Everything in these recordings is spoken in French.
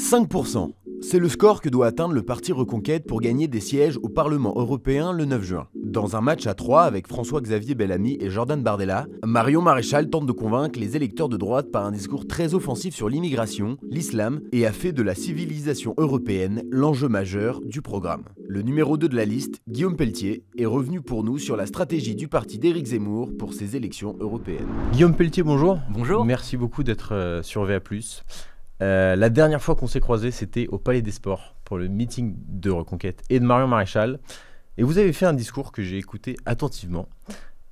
5%, c'est le score que doit atteindre le parti Reconquête pour gagner des sièges au Parlement européen le 9 juin. Dans un match à 3 avec François-Xavier Bellamy et Jordan Bardella, Marion Maréchal tente de convaincre les électeurs de droite par un discours très offensif sur l'immigration, l'islam et a fait de la civilisation européenne l'enjeu majeur du programme. Le numéro 2 de la liste, Guillaume Pelletier, est revenu pour nous sur la stratégie du parti d'Éric Zemmour pour ces élections européennes. Guillaume Pelletier, bonjour. Bonjour. Merci beaucoup d'être euh, sur VA+. Euh, la dernière fois qu'on s'est croisé c'était au Palais des Sports pour le meeting de Reconquête et de Marion Maréchal. Et vous avez fait un discours que j'ai écouté attentivement.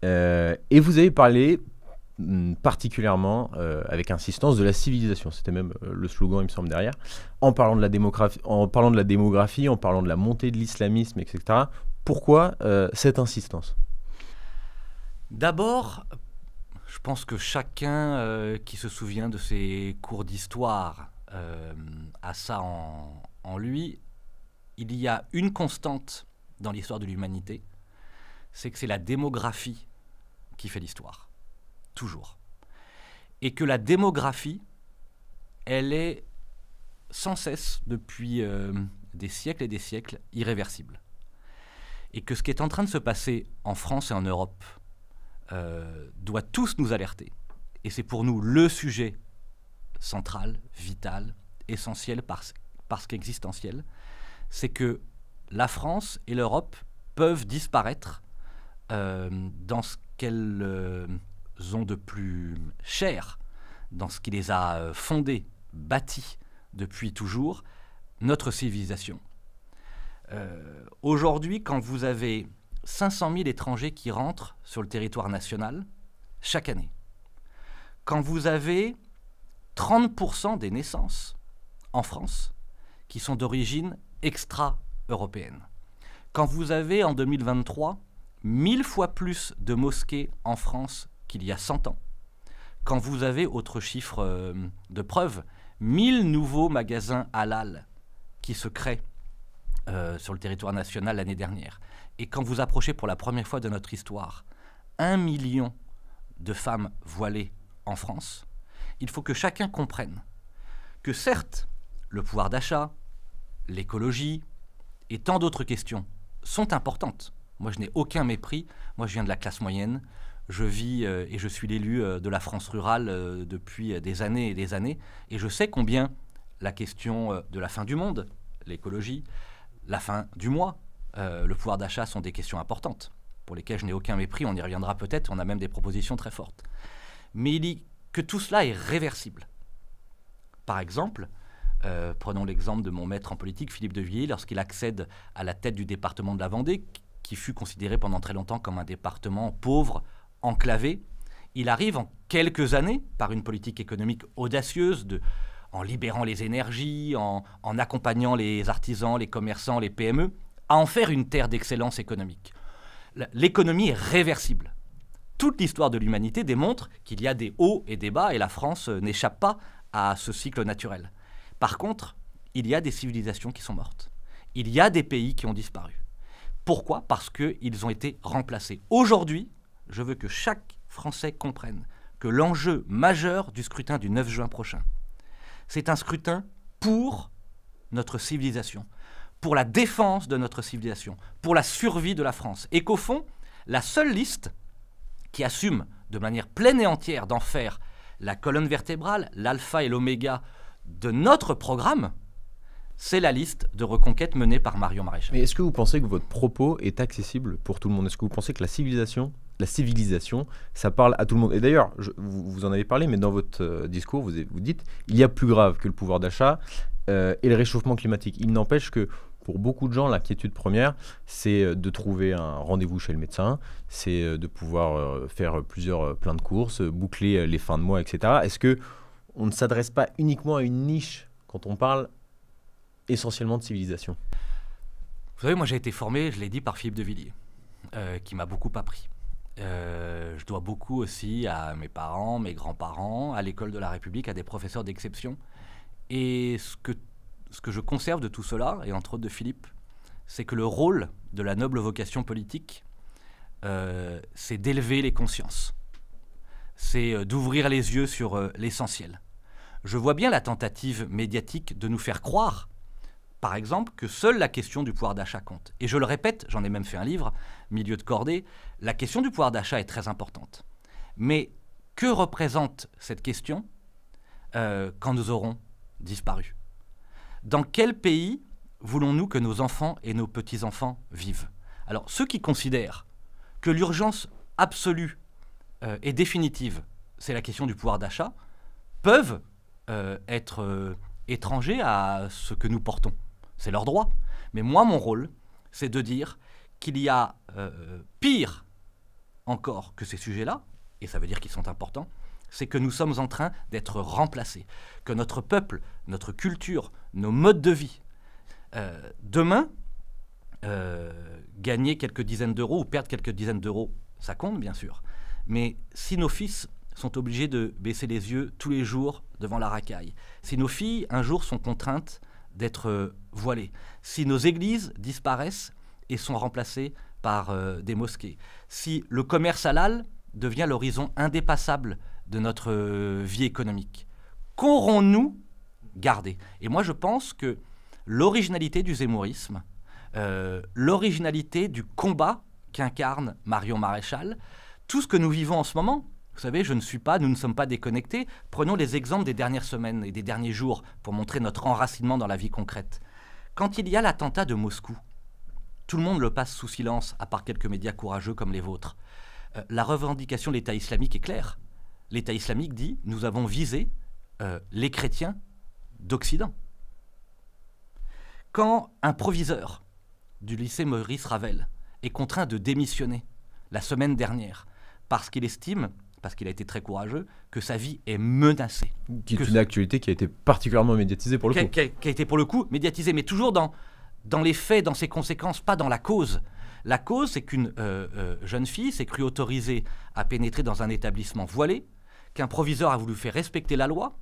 Euh, et vous avez parlé hum, particulièrement euh, avec insistance de la civilisation. C'était même le slogan, il me semble, derrière. En parlant de la démographie, en parlant de la, démographie, en parlant de la montée de l'islamisme, etc. Pourquoi cette insistance D'abord je pense que chacun euh, qui se souvient de ses cours d'histoire euh, a ça en, lui. Il y a une constante dans l'histoire de l'humanité, c'est que c'est la démographie qui fait l'histoire, toujours. Et que la démographie, elle est sans cesse, depuis euh, des siècles et des siècles, irréversible. Et que ce qui est en train de se passer en France et en Europe euh, doit tous nous alerter. Et c'est pour nous le sujet central, vital, essentiel parce, qu'existentiel, c'est que la France et l'Europe peuvent disparaître euh, dans ce qu'elles euh, ont de plus cher, dans ce qui les a fondés bâties depuis toujours, notre civilisation. Aujourd'hui, quand vous avez 500 000 étrangers qui rentrent sur le territoire national chaque année. Quand vous avez 30% des naissances en France qui sont d'origine extra-européenne. Quand vous avez en 2023 mille fois plus de mosquées en France qu'il y a 100 ans. Quand vous avez, autre chiffre euh, de preuve, 1000 nouveaux magasins halal qui se créent euh, sur le territoire national l'année dernière. Et quand vous approchez pour la première fois de notre histoire un million de femmes voilées en France, il faut que chacun comprenne que certes, le pouvoir d'achat, l'écologie et tant d'autres questions sont importantes. Moi, je n'ai aucun mépris. Moi, je viens de la classe moyenne. Je vis euh, et je suis l'élu euh, de la France rurale euh, depuis des années et des années. Et je sais combien la question de la fin du monde, l'écologie, la fin du mois, euh, le pouvoir d'achat sont des questions importantes, pour lesquelles je n'ai aucun mépris, on y reviendra peut-être, on a même des propositions très fortes. Mais il dit que tout cela est réversible. Par exemple, euh, prenons l'exemple de mon maître en politique, Philippe de Villiers, lorsqu'il accède à la tête du département de la Vendée, qui fut considéré pendant très longtemps comme un département pauvre, enclavé, il arrive en quelques années, par une politique économique audacieuse, en libérant les énergies, en accompagnant les artisans, les commerçants, les PME, à en faire une terre d'excellence économique. L'économie est réversible. Toute l'histoire de l'humanité démontre qu'il y a des hauts et des bas, et la France euh, n'échappe pas à ce cycle naturel. Par contre, il y a des civilisations qui sont mortes. Il y a des pays qui ont disparu. Pourquoi Parce qu'ils ont été remplacés. Aujourd'hui, je veux que chaque Français comprenne que l'enjeu majeur du scrutin du 9 juin prochain, c'est un scrutin pour notre civilisation, pour la défense de notre civilisation, pour la survie de la France. Et qu'au fond, la seule liste qui assume de manière pleine et entière d'en faire la colonne vertébrale, l'alpha et l'oméga de notre programme, c'est la liste de reconquête menée par Marion Maréchal. Mais est-ce que vous pensez que votre propos est accessible pour tout le monde Est-ce que vous pensez que la civilisation, la civilisation, ça parle à tout le monde Et d'ailleurs, vous, vous, en avez parlé, mais dans votre euh, discours, vous, vous dites il y a plus grave que le pouvoir d'achat euh, et le réchauffement climatique. Il n'empêche que pour beaucoup de gens, l'inquiétude première, c'est euh, de trouver un rendez-vous chez le médecin, c'est euh, de pouvoir euh, faire plusieurs plein de courses, boucler les fins de mois, etc. Est-ce que on ne s'adresse pas uniquement à une niche quand on parle essentiellement de civilisation Vous savez, moi j'ai été formé, je l'ai dit, par Philippe de Villiers, qui m'a beaucoup appris. je dois beaucoup aussi à mes parents, mes grands-parents, à l'école de la République, à des professeurs d'exception. Et ce que ce que je conserve de tout cela, et entre autres de Philippe, c'est que le rôle de la noble vocation politique, euh, c'est d'élever les consciences, c'est euh, d'ouvrir les yeux sur euh, l'essentiel. Je vois bien la tentative médiatique de nous faire croire, par exemple, que seule la question du pouvoir d'achat compte. Et je le répète, j'en ai même fait un livre, Milieu de cordée, la question du pouvoir d'achat est très importante. Mais que représente cette question quand nous aurons disparu dans quel pays voulons-nous que nos enfants et nos petits-enfants vivent Alors, ceux qui considèrent que l'urgence absolue euh, et définitive, c'est la question du pouvoir d'achat, peuvent euh, être euh, étrangers à ce que nous portons. C'est leur droit. Mais moi, mon rôle, c'est de dire qu'il y a pire encore que ces sujets-là, et ça veut dire qu'ils sont importants, c'est que nous sommes en train d'être remplacés, que notre peuple, notre culture, nos modes de vie, euh, demain, euh, gagner quelques dizaines d'euros ou perdre quelques dizaines d'euros, ça compte bien sûr. Mais si nos fils sont obligés de baisser les yeux tous les jours devant la racaille, si nos filles un jour sont contraintes d'être euh, voilées, si nos églises disparaissent et sont remplacées par des mosquées, si le commerce halal devient l'horizon indépassable de notre euh, vie économique Qu'aurons-nous gardé Et moi, je pense que l'originalité du zémourisme, euh, l'originalité du combat qu'incarne Marion Maréchal, tout ce que nous vivons en ce moment, vous savez, je ne suis pas, nous ne sommes pas déconnectés. Prenons les exemples des dernières semaines et des derniers jours pour montrer notre enracinement dans la vie concrète. Quand il y a l'attentat de Moscou, tout le monde le passe sous silence, à part quelques médias courageux comme les vôtres. Euh, la revendication de l'État islamique est claire l'État islamique dit nous avons visé euh, les chrétiens d'Occident. Quand un proviseur du lycée Maurice Ravel est contraint de démissionner la semaine dernière parce qu'il estime parce qu'il a été très courageux, que sa vie est menacée. Qui est une actualité qui a été particulièrement médiatisée pour le coup. Qui a, été pour le coup médiatisée, mais toujours dans, dans les faits, dans ses conséquences, pas dans la cause. La cause, c'est qu'une euh, euh, jeune fille s'est crue autorisée à pénétrer dans un établissement voilé, qu'un proviseur a voulu faire respecter la loi,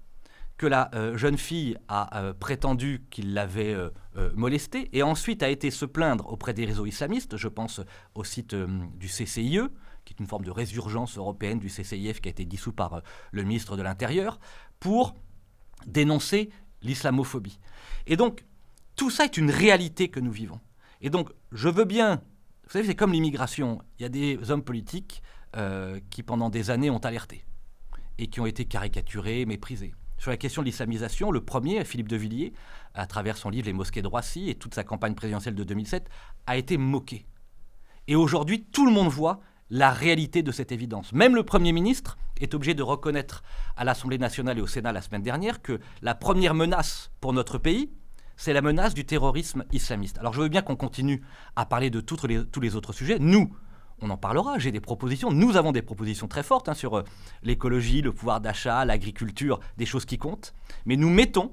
que la euh, jeune fille a euh, prétendu qu'il l'avait euh, molestée et ensuite a été se plaindre auprès des réseaux islamistes, je pense au site du CCIE, qui est une forme de résurgence européenne du CCIF qui a été dissous par le ministre de l'Intérieur, pour dénoncer l'islamophobie. Et donc, tout ça est une réalité que nous vivons. Et donc, je veux bien, vous savez, c'est comme l'immigration, il y a des hommes politiques qui pendant des années ont alerté et qui ont été caricaturés, méprisés. Sur la question de l'islamisation, le premier, Philippe de Villiers, à travers son livre Les mosquées de Roissy et toute sa campagne présidentielle de 2007, a été moqué. Et aujourd'hui, tout le monde voit la réalité de cette évidence. Même le Premier ministre est obligé de reconnaître à l'Assemblée nationale et au Sénat la semaine dernière que la première menace pour notre pays, c'est la menace du terrorisme islamiste. Alors je veux bien qu'on continue à parler de tous les autres sujets. Nous, on en parlera. J'ai des propositions. Nous avons des propositions très fortes hein, sur euh, l'écologie, le pouvoir d'achat, l'agriculture, des choses qui comptent. Mais nous mettons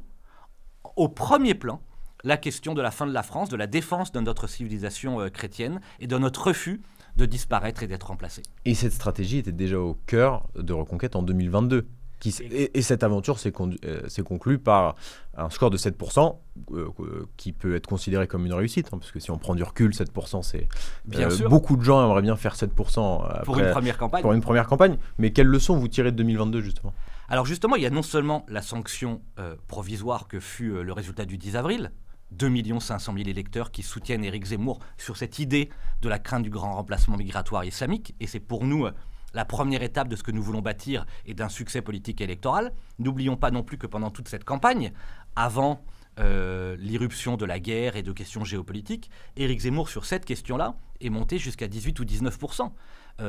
au premier plan la question de la fin de la France, de la défense de notre civilisation euh, chrétienne et de notre refus de disparaître et d'être remplacé. Et cette stratégie était déjà au cœur de Reconquête en 2022 et, cette aventure euh, s'est conclue par un score de 7% euh, euh, qui peut être considéré comme une réussite, hein, parce que si on prend du recul, 7% c'est... Bien Beaucoup de gens aimeraient bien faire 7% pour une première campagne. Pour une première campagne. Mais quelle leçon vous tirez de 2022 justement Alors justement, il y a non seulement la sanction provisoire que fut le résultat du 10 avril, 2 500 000 électeurs qui soutiennent Éric Zemmour sur cette idée de la crainte du grand remplacement migratoire islamique. Et c'est pour nous la première étape de ce que nous voulons bâtir est d'un succès politique électoral. N'oublions pas non plus que pendant toute cette campagne, avant euh, l'irruption de la guerre et de questions géopolitiques, Éric Zemmour, sur cette question-là, est monté jusqu'à 18 ou 19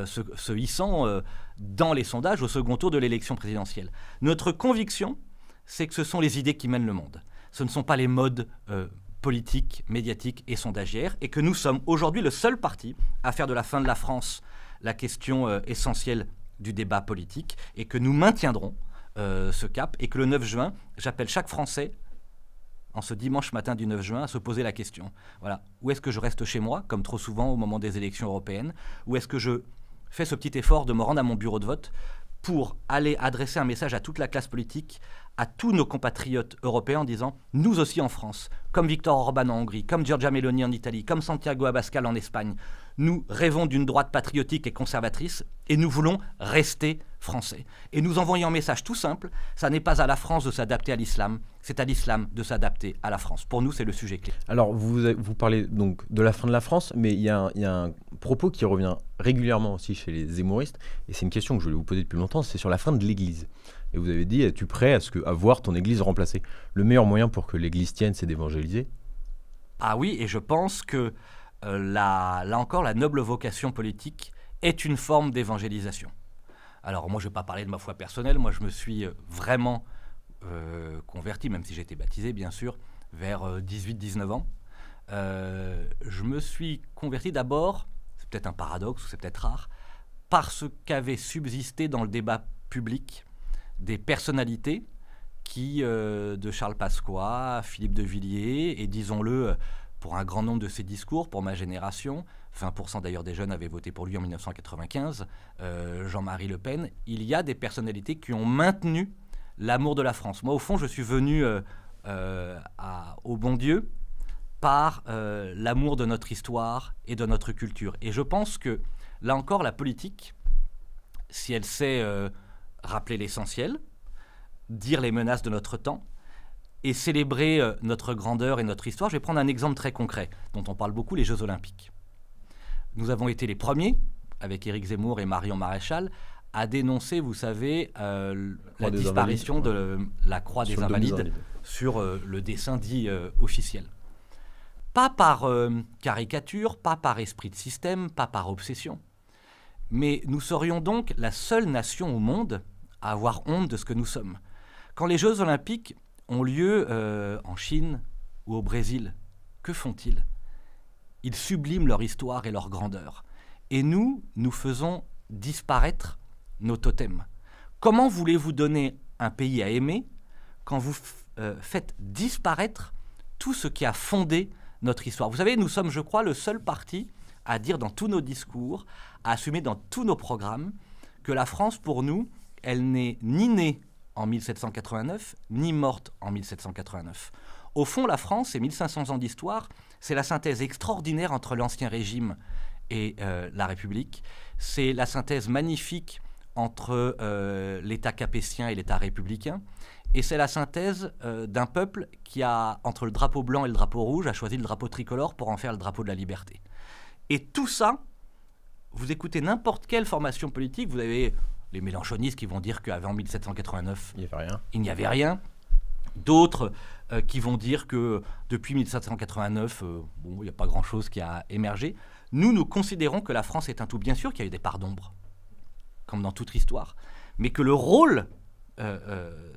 se, euh, hissant euh, dans les sondages au second tour de l'élection présidentielle. Notre conviction, c'est que ce sont les idées qui mènent le monde. Ce ne sont pas les modes politiques, médiatiques et sondagières, et que nous sommes aujourd'hui le seul parti à faire de la fin de la France la question euh, essentielle du débat politique et que nous maintiendrons euh, ce cap et que le 9 juin, j'appelle chaque Français en ce dimanche matin du 9 juin à se poser la question. Voilà, où est-ce que je reste chez moi, comme trop souvent au moment des élections européennes, ou est-ce que je fais ce petit effort de me rendre à mon bureau de vote pour aller adresser un message à toute la classe politique, à tous nos compatriotes européens en disant nous aussi en France, comme Victor Orban en Hongrie, comme Giorgia Meloni en Italie, comme Santiago Abascal en Espagne, nous rêvons d'une droite patriotique et conservatrice et nous voulons rester français. Et nous envoyons un message tout simple, ça n'est pas à la France de s'adapter à l'islam, c'est à l'islam de s'adapter à la France. Pour nous, c'est le sujet clé. Alors, vous, vous parlez donc de la fin de la France, mais il y, a un, propos qui revient régulièrement aussi chez les hémoristes et c'est une question que je voulais vous poser depuis longtemps, c'est sur la fin de l'Église. Et vous avez dit, es-tu prêt à, ce que, à voir ton Église remplacée Le meilleur moyen pour que l'Église tienne, c'est d'évangéliser Ah oui, et je pense que euh, là encore, la noble vocation politique est une forme d'évangélisation. Alors moi, je ne vais pas parler de ma foi personnelle, moi je me suis euh, vraiment euh, converti, même si j'ai été baptisé, bien sûr, vers 18-19 ans. je me suis converti d'abord, c'est peut-être un paradoxe ou c'est peut-être rare, parce qu'avaient subsisté dans le débat public des personnalités qui, de Charles Pasqua, Philippe de Villiers et disons-le, pour un grand nombre de ses discours, pour ma génération, 20% d'ailleurs des jeunes avaient voté pour lui en 1995, euh, Jean-Marie Le Pen, il y a des personnalités qui ont maintenu l'amour de la France. Moi, au fond, je suis venu euh, euh, au bon Dieu par l'amour de notre histoire et de notre culture. Et je pense que, là encore, la politique, si elle sait rappeler l'essentiel, dire les menaces de notre temps, et célébrer euh, notre grandeur et notre histoire. Je vais prendre un exemple très concret dont on parle beaucoup, les Jeux olympiques. Nous avons été les premiers, avec Éric Zemmour et Marion Maréchal, à dénoncer, vous savez, euh, la, disparition de la Croix des Invalides sur le dessin dit euh, officiel. Pas par caricature, pas par esprit de système, pas par obsession. Mais nous serions donc la seule nation au monde à avoir honte de ce que nous sommes. Quand les Jeux olympiques ont lieu euh, en Chine ou au Brésil. Que font-ils Ils subliment leur histoire et leur grandeur. Et nous, nous faisons disparaître nos totems. Comment voulez-vous donner un pays à aimer quand vous euh, faites disparaître tout ce qui a fondé notre histoire Vous savez, nous sommes, je crois, le seul parti à dire dans tous nos discours, à assumer dans tous nos programmes, que la France, pour nous, elle n'est ni née en 1789, ni morte en 1789. Au fond, la France et 1500 ans d'histoire, c'est la synthèse extraordinaire entre l'Ancien Régime et euh, la République. C'est la synthèse magnifique entre euh, l'État capétien et l'État républicain. Et c'est la synthèse euh, d'un peuple qui a, entre le drapeau blanc et le drapeau rouge, a choisi le drapeau tricolore pour en faire le drapeau de la liberté. Et tout ça, vous écoutez n'importe quelle formation politique, vous avez les mélanchonistes qui vont dire qu'avant 1789, il n'y avait rien. D'autres euh, qui vont dire que depuis 1789, euh, bon, il n'y a pas grand-chose qui a émergé. Nous, nous considérons que la France est un tout, bien sûr qu'il y a eu des parts d'ombre, comme dans toute histoire, mais que le rôle euh,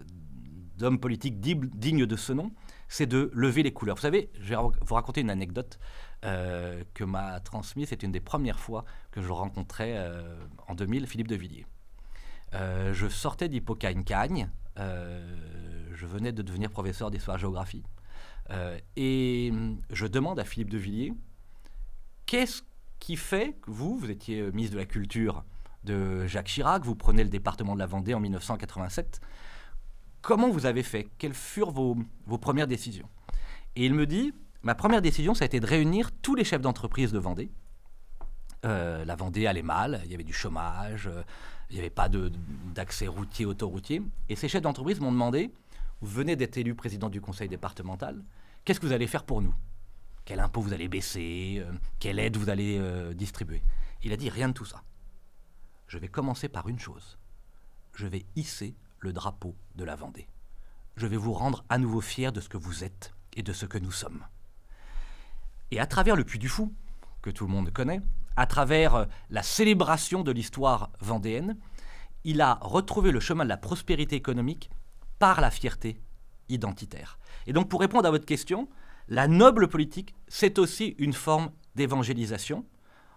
d'homme politique digne de ce nom, c'est de lever les couleurs. Vous savez, je vais vous raconter une anecdote que m'a transmise, c'est une des premières fois que je rencontrais en 2000 Philippe de Villiers. Euh, je sortais d'Hippocagne-Cagne. Euh, je venais de devenir professeur d'histoire-géographie. et euh, hum, je demande à Philippe de Villiers qu'est-ce qui fait que vous, vous étiez ministre de la Culture de Jacques Chirac, vous prenez le département de la Vendée en 1987. Comment vous avez fait Quelles furent vos, vos premières décisions Et il me dit, ma première décision, ça a été de réunir tous les chefs d'entreprise de Vendée. la Vendée allait mal, il y avait du chômage, il n'y avait pas d'accès routier, autoroutier. Et ces chefs d'entreprise m'ont demandé, vous venez d'être élu président du conseil départemental, qu'est-ce que vous allez faire pour nous Quel impôt vous allez baisser euh, Quelle aide vous allez euh, distribuer Il a dit rien de tout ça. Je vais commencer par une chose. Je vais hisser le drapeau de la Vendée. Je vais vous rendre à nouveau fiers de ce que vous êtes et de ce que nous sommes. Et à travers le Puy du Fou, que tout le monde connaît, à travers euh, la célébration de l'histoire vendéenne, il a retrouvé le chemin de la prospérité économique par la fierté identitaire. Et donc pour répondre à votre question, la noble politique, c'est aussi une forme d'évangélisation,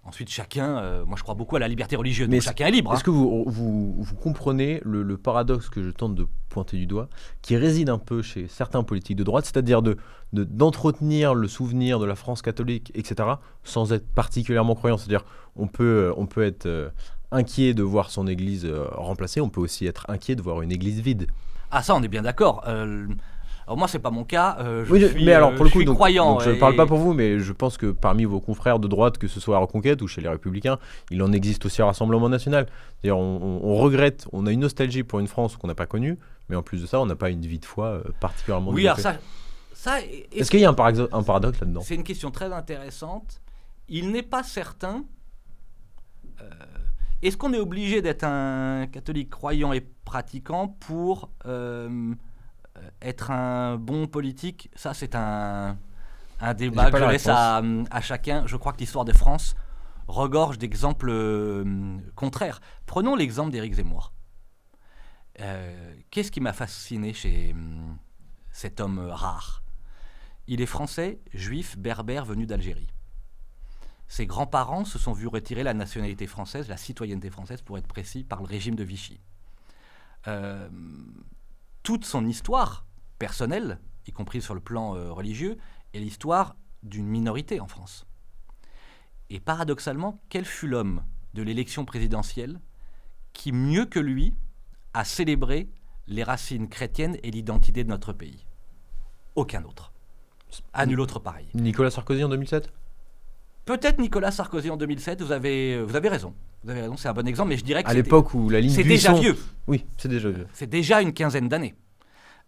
Ensuite, chacun, euh, moi je crois beaucoup à la liberté religieuse, mais donc chacun est libre. Est-ce hein. que vous, comprenez le, paradoxe que je tente de pointer du doigt, qui réside un peu chez certains politiques de droite, c'est-à-dire de, d'entretenir le souvenir de la France catholique, etc., sans être particulièrement croyant C'est-à-dire, on peut, euh, on peut être euh, inquiet de voir son église remplacée, on peut aussi être inquiet de voir une église vide. Ah ça, on est bien d'accord. Alors moi, c'est pas mon cas. Euh, je mais alors pour le euh, coup, croyant. je ne parle pas pour vous, mais je pense que parmi vos confrères de droite, que ce soit à Reconquête ou chez les Républicains, il en existe aussi au Rassemblement National. D'ailleurs, on, regrette, on a une nostalgie pour une France qu'on n'a pas connue, mais en plus de ça, on n'a pas une vie de foi euh, particulièrement. Oui, ça. ça Est-ce qu'il y a un, paradoxe, un paradoxe là-dedans C'est une question très intéressante. Il n'est pas certain. Est-ce qu'on est obligé d'être un catholique croyant et pratiquant pour euh, être un bon politique, ça c'est un, débat que je laisse à, chacun. Je crois que l'histoire de France regorge d'exemples euh, contraires. Prenons l'exemple d'Éric Zemmour. Euh, qu'est-ce qui m'a fasciné chez cet homme rare Il est français, juif, berbère, venu d'Algérie. Ses grands-parents se sont vus retirer la nationalité française, la citoyenneté française pour être précis, par le régime de Vichy toute son histoire personnelle, y compris sur le plan euh, religieux, est l'histoire d'une minorité en France. Et paradoxalement, quel fut l'homme de l'élection présidentielle qui, mieux que lui, a célébré les racines chrétiennes et l'identité de notre pays Aucun autre. À nul autre pareil. Nicolas Sarkozy en 2007 Peut-être Nicolas Sarkozy en 2007, vous avez, euh, vous avez raison. Vous avez raison, c'est un bon exemple, mais je dirais que. À l'époque où la ligne déjà vieux. Oui, c'est déjà C'est déjà une quinzaine d'années.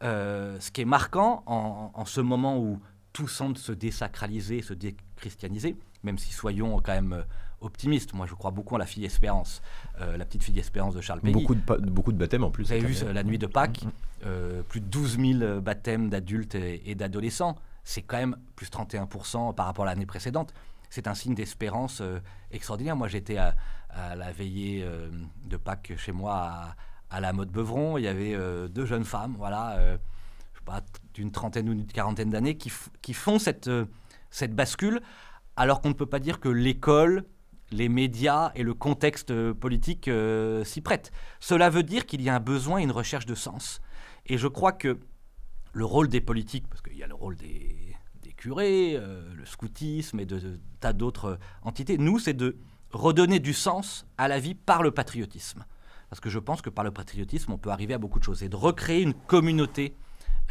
Euh, ce qui est marquant en, ce moment où tout semble se désacraliser, se déchristianiser, même si soyons quand même euh, optimistes. Moi, je crois beaucoup en la fille Espérance, euh, la petite fille Espérance de Charles Péguy. Beaucoup de, beaucoup de baptêmes en plus. Vous avez vu la nuit de mm, Pâques, mm, mm. plus de 12 000 baptêmes d'adultes et, d'adolescents. C'est quand même plus 31% par rapport à l'année précédente. C'est un signe d'espérance extraordinaire. Moi, j'étais à, à, la veillée de Pâques chez moi à, à la mode Beuvron, il y avait euh, deux jeunes femmes, voilà, euh, je sais pas, d'une trentaine ou une quarantaine d'années, qui, font cette, euh, cette bascule, alors qu'on ne peut pas dire que l'école, les médias et le contexte politique s'y prêtent. Cela veut dire qu'il y a un besoin et une recherche de sens. Et je crois que le rôle des politiques, parce qu'il y a le rôle des, des curés, le scoutisme et de tas d'autres entités, nous, c'est de redonner du sens à la vie par le patriotisme parce que je pense que par le patriotisme, on peut arriver à beaucoup de choses, et de recréer une communauté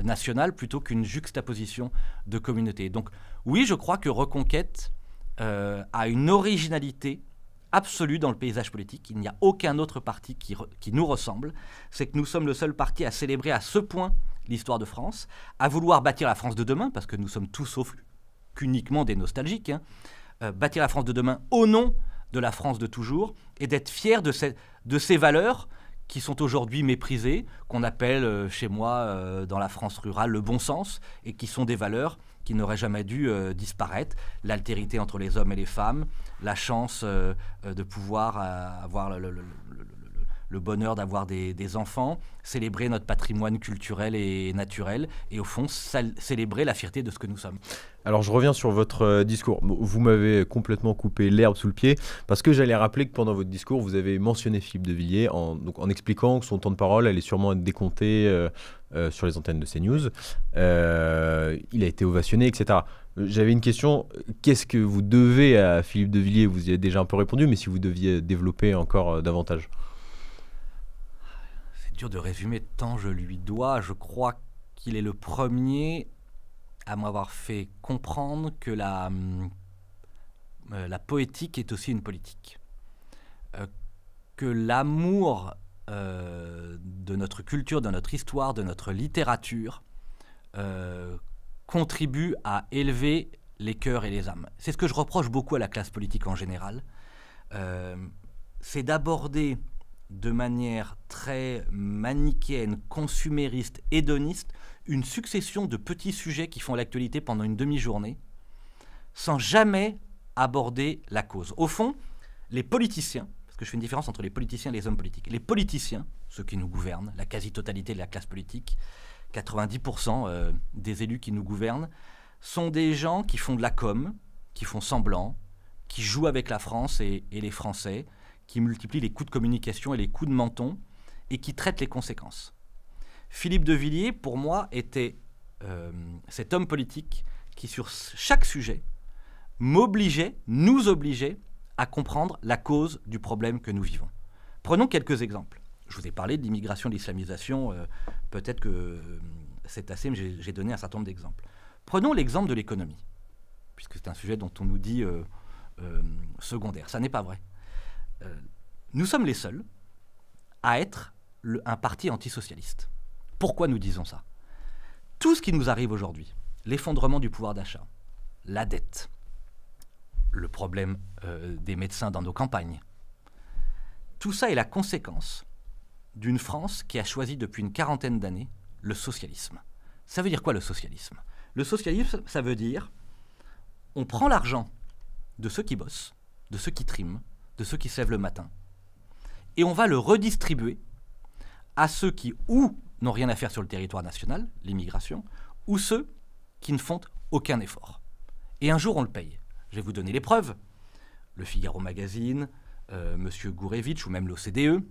nationale plutôt qu'une juxtaposition de communautés. Donc oui, je crois que Reconquête euh, a une originalité absolue dans le paysage politique. Il n'y a aucun autre parti qui, nous ressemble. C'est que nous sommes le seul parti à célébrer à ce point l'histoire de France, à vouloir bâtir la France de demain, parce que nous sommes tous sauf qu'uniquement des nostalgiques, hein, euh, bâtir la France de demain au nom de la France de toujours et d'être fier de, ces, de ces valeurs qui sont aujourd'hui méprisées, qu'on appelle euh, chez moi euh, dans la France rurale le bon sens et qui sont des valeurs qui n'auraient jamais dû euh, disparaître. L'altérité entre les hommes et les femmes, la chance de pouvoir avoir le, le bonheur d'avoir des, enfants, célébrer notre patrimoine culturel et naturel, et au fond, célébrer la fierté de ce que nous sommes. Alors je reviens sur votre euh, discours. Vous m'avez complètement coupé l'herbe sous le pied, parce que j'allais rappeler que pendant votre discours, vous avez mentionné Philippe de Villiers en, donc, en expliquant que son temps de parole allait sûrement être décompté euh, euh, sur les antennes de CNews. il a été ovationné, etc. J'avais une question. Qu'est-ce que vous devez à Philippe de Villiers Vous y avez déjà un peu répondu, mais si vous deviez développer encore davantage de résumer tant je lui dois. Je crois qu'il est le premier à m'avoir fait comprendre que la, euh, la poétique est aussi une politique. Euh, que l'amour euh, de notre culture, de notre histoire, de notre littérature contribue à élever les cœurs et les âmes. C'est ce que je reproche beaucoup à la classe politique en général. C'est d'aborder de manière très manichéenne, consumériste, hédoniste, une succession de petits sujets qui font l'actualité pendant une demi-journée, sans jamais aborder la cause. Au fond, les politiciens, parce que je fais une différence entre les politiciens et les hommes politiques, les politiciens, ceux qui nous gouvernent, la quasi-totalité de la classe politique, 90% euh, des élus qui nous gouvernent, sont des gens qui font de la com, qui font semblant, qui jouent avec la France et les Français, qui multiplie les coûts de communication et les coûts de menton et qui traite les conséquences. Philippe de Villiers, pour moi, était euh, cet homme politique qui, sur chaque sujet, m'obligeait, nous obligeait à comprendre la cause du problème que nous vivons. Prenons quelques exemples. Je vous ai parlé de l'immigration, de l'islamisation, euh, peut-être que euh, c'est assez, mais j'ai donné un certain nombre d'exemples. Prenons l'exemple de l'économie, puisque c'est un sujet dont on nous dit secondaire. Ça n'est pas vrai. Euh, nous sommes les seuls à être un parti antisocialiste. Pourquoi nous disons ça Tout ce qui nous arrive aujourd'hui, l'effondrement du pouvoir d'achat, la dette, le problème euh, des médecins dans nos campagnes, tout ça est la conséquence d'une France qui a choisi depuis une quarantaine d'années le socialisme. Ça veut dire quoi le socialisme Le socialisme, ça veut dire on prend l'argent de ceux qui bossent, de ceux qui triment, ceux qui sèvent le matin. Et on va le redistribuer à ceux qui, ou n'ont rien à faire sur le territoire national, l'immigration, ou ceux qui ne font aucun effort. Et un jour, on le paye. Je vais vous donner les preuves. Le Figaro Magazine, euh, Monsieur M. Gourevitch ou même l'OCDE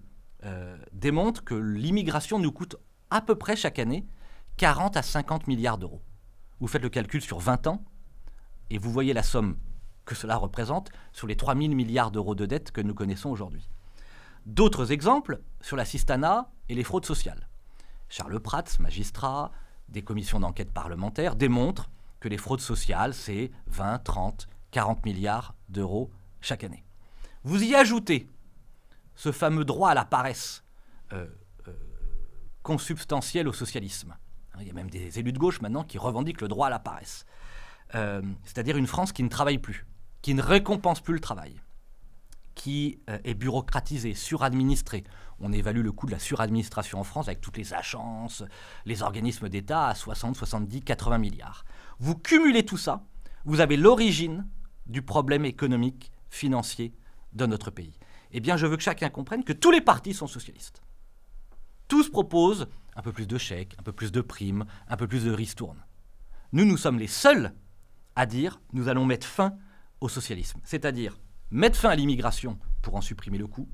euh, démontrent que l'immigration nous coûte à peu près chaque année 40 à 50 milliards d'euros. Vous faites le calcul sur 20 ans et vous voyez la somme que cela représente sur les 3 000 milliards d'euros de dette que nous connaissons aujourd'hui. D'autres exemples sur la cistana et les fraudes sociales. Charles Prats, magistrat des commissions d'enquête parlementaires, démontre que les fraudes sociales, c'est 20, 30, 40 milliards d'euros chaque année. Vous y ajoutez ce fameux droit à la paresse euh, euh, consubstantiel au socialisme. Il y a même des élus de gauche maintenant qui revendiquent le droit à la paresse. Euh, c'est-à-dire une France qui ne travaille plus qui ne récompense plus le travail, qui euh, est bureaucratisé, suradministré. On évalue le coût de la suradministration en France avec toutes les agences, les organismes d'État à 60, 70, 80 milliards. Vous cumulez tout ça, vous avez l'origine du problème économique, financier de notre pays. Eh bien, je veux que chacun comprenne que tous les partis sont socialistes. Tous proposent un peu plus de chèques, un peu plus de primes, un peu plus de ristournes. Nous, nous sommes les seuls à dire nous allons mettre fin au socialisme, c'est-à-dire mettre fin à l'immigration pour en supprimer le coût,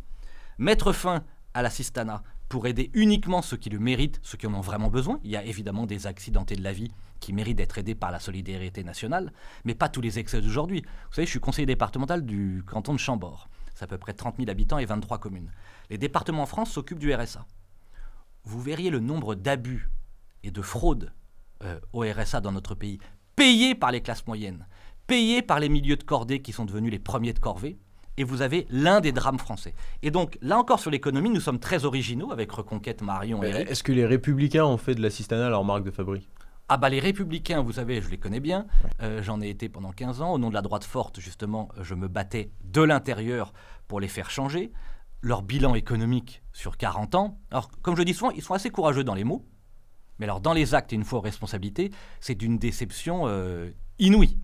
mettre fin à la cistana pour aider uniquement ceux qui le méritent, ceux qui en ont vraiment besoin. Il y a évidemment des accidentés de la vie qui méritent d'être aidés par la solidarité nationale, mais pas tous les excès d'aujourd'hui. Vous savez, je suis conseiller départemental du canton de Chambord. C'est à peu près 30 000 habitants et 23 communes. Les départements en France s'occupent du RSA. Vous verriez le nombre d'abus et de fraudes euh, au RSA dans notre pays, payés par les classes moyennes payés par les milieux de cordée qui sont devenus les premiers de corvée. Et vous avez l'un des drames français. Et donc, là encore, sur l'économie, nous sommes très originaux avec Reconquête, Marion et Est-ce que les Républicains ont fait de la à leur marque de fabrique ah bah les républicains, vous savez, je les connais bien, euh, j'en ai été pendant 15 ans, au nom de la droite forte, justement, je me battais de l'intérieur pour les faire changer. Leur bilan économique sur 40 ans, alors comme je dis souvent, ils sont assez courageux dans les mots, mais alors dans les actes et une fois aux responsabilités, c'est d'une déception euh, inouïe.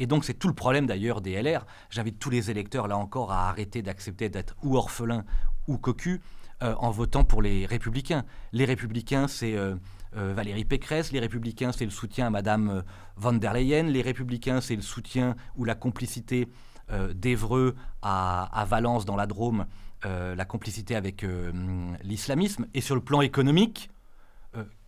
Et donc c'est tout le problème d'ailleurs des LR. J'invite tous les électeurs là encore à arrêter d'accepter d'être ou orphelin ou cocus euh, en votant pour les républicains. Les républicains, c'est... Euh, euh, Valérie Pécresse, les Républicains, c'est le soutien à Madame von der Leyen, les Républicains, c'est le soutien ou la complicité d'Evreux à, à, Valence dans la Drôme, la complicité avec l'islamisme. Et sur le plan économique,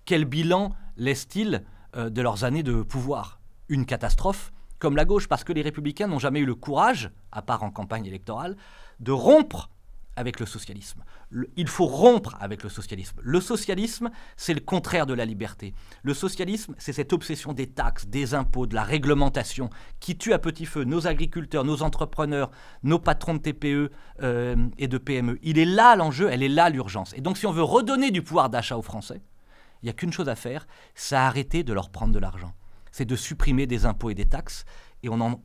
quel bilan laissent-ils de leurs années de pouvoir Une catastrophe comme la gauche, parce que les républicains n'ont jamais eu le courage, à part en campagne électorale, de rompre avec le socialisme. il faut rompre avec le socialisme. Le socialisme, c'est le contraire de la liberté. Le socialisme, c'est cette obsession des taxes, des impôts, de la réglementation qui tue à petit feu nos agriculteurs, nos entrepreneurs, nos patrons de TPE euh, et de PME. Il est là l'enjeu, elle est là l'urgence. Et donc si on veut redonner du pouvoir d'achat aux Français, il n'y a qu'une chose à faire, c'est arrêter de leur prendre de l'argent c'est de supprimer des impôts et des taxes. Et on,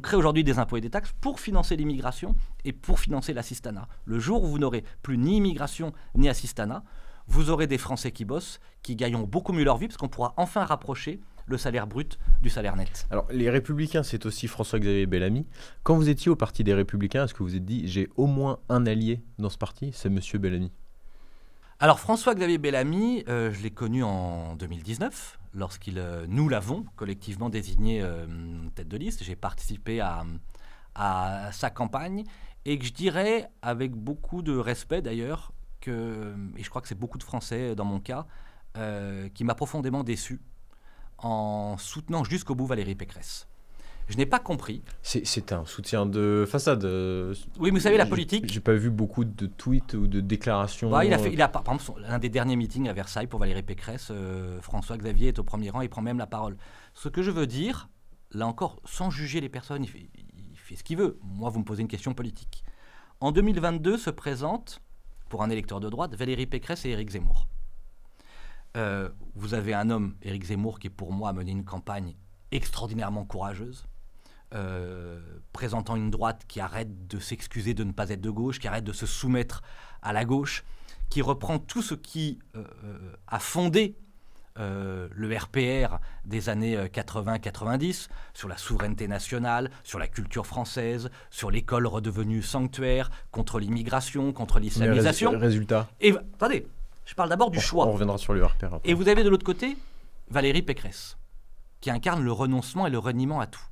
crée aujourd'hui des impôts et des taxes pour financer l'immigration et pour financer l'assistanat. Le jour où vous n'aurez plus ni immigration ni assistanat, vous aurez des Français qui bossent, qui gagnent beaucoup mieux leur vie, parce qu'on pourra enfin rapprocher le salaire brut du salaire net. Alors, les Républicains, c'est aussi François-Xavier Bellamy. Quand vous étiez au Parti des Républicains, est-ce que vous vous êtes dit, j'ai au moins un allié dans ce parti C'est Monsieur Bellamy. Alors, François-Xavier Bellamy, euh, je l'ai connu en 2019 lorsqu'il, euh, nous l'avons collectivement désigné euh, tête de liste. J'ai participé à, sa campagne et que je dirais avec beaucoup de respect d'ailleurs que, et je crois que c'est beaucoup de Français euh, dans mon cas, qui m'a profondément déçu en soutenant jusqu'au bout Valérie Pécresse. Je n'ai pas compris. C'est un soutien de façade. Euh, oui, mais vous savez, la politique. J'ai pas vu beaucoup de tweets ou de déclarations. Bah, il a fait, il par exemple, l'un des derniers meetings à Versailles pour Valérie Pécresse, euh, François Xavier est au premier rang, il prend même la parole. Ce que je veux dire, là encore, sans juger les personnes, il fait, ce qu'il veut. Moi, vous me posez une question politique. En 2022 se présentent, pour un électeur de droite, Valérie Pécresse et Éric Zemmour. Euh, vous avez un homme, Éric Zemmour, qui pour moi a mené une campagne extraordinairement courageuse, euh, présentant une droite qui arrête de s'excuser de ne pas être de gauche, qui arrête de se soumettre à la gauche, qui reprend tout ce qui euh, euh, a fondé le RPR des années 80-90, sur la souveraineté nationale, sur la culture française, sur l'école redevenue sanctuaire, contre l'immigration, contre l'islamisation. Résultat. Et attendez, je parle d'abord du choix. On reviendra sur le RPR. Après. Et vous avez de l'autre côté Valérie Pécresse, qui incarne le renoncement et le reniement à tout.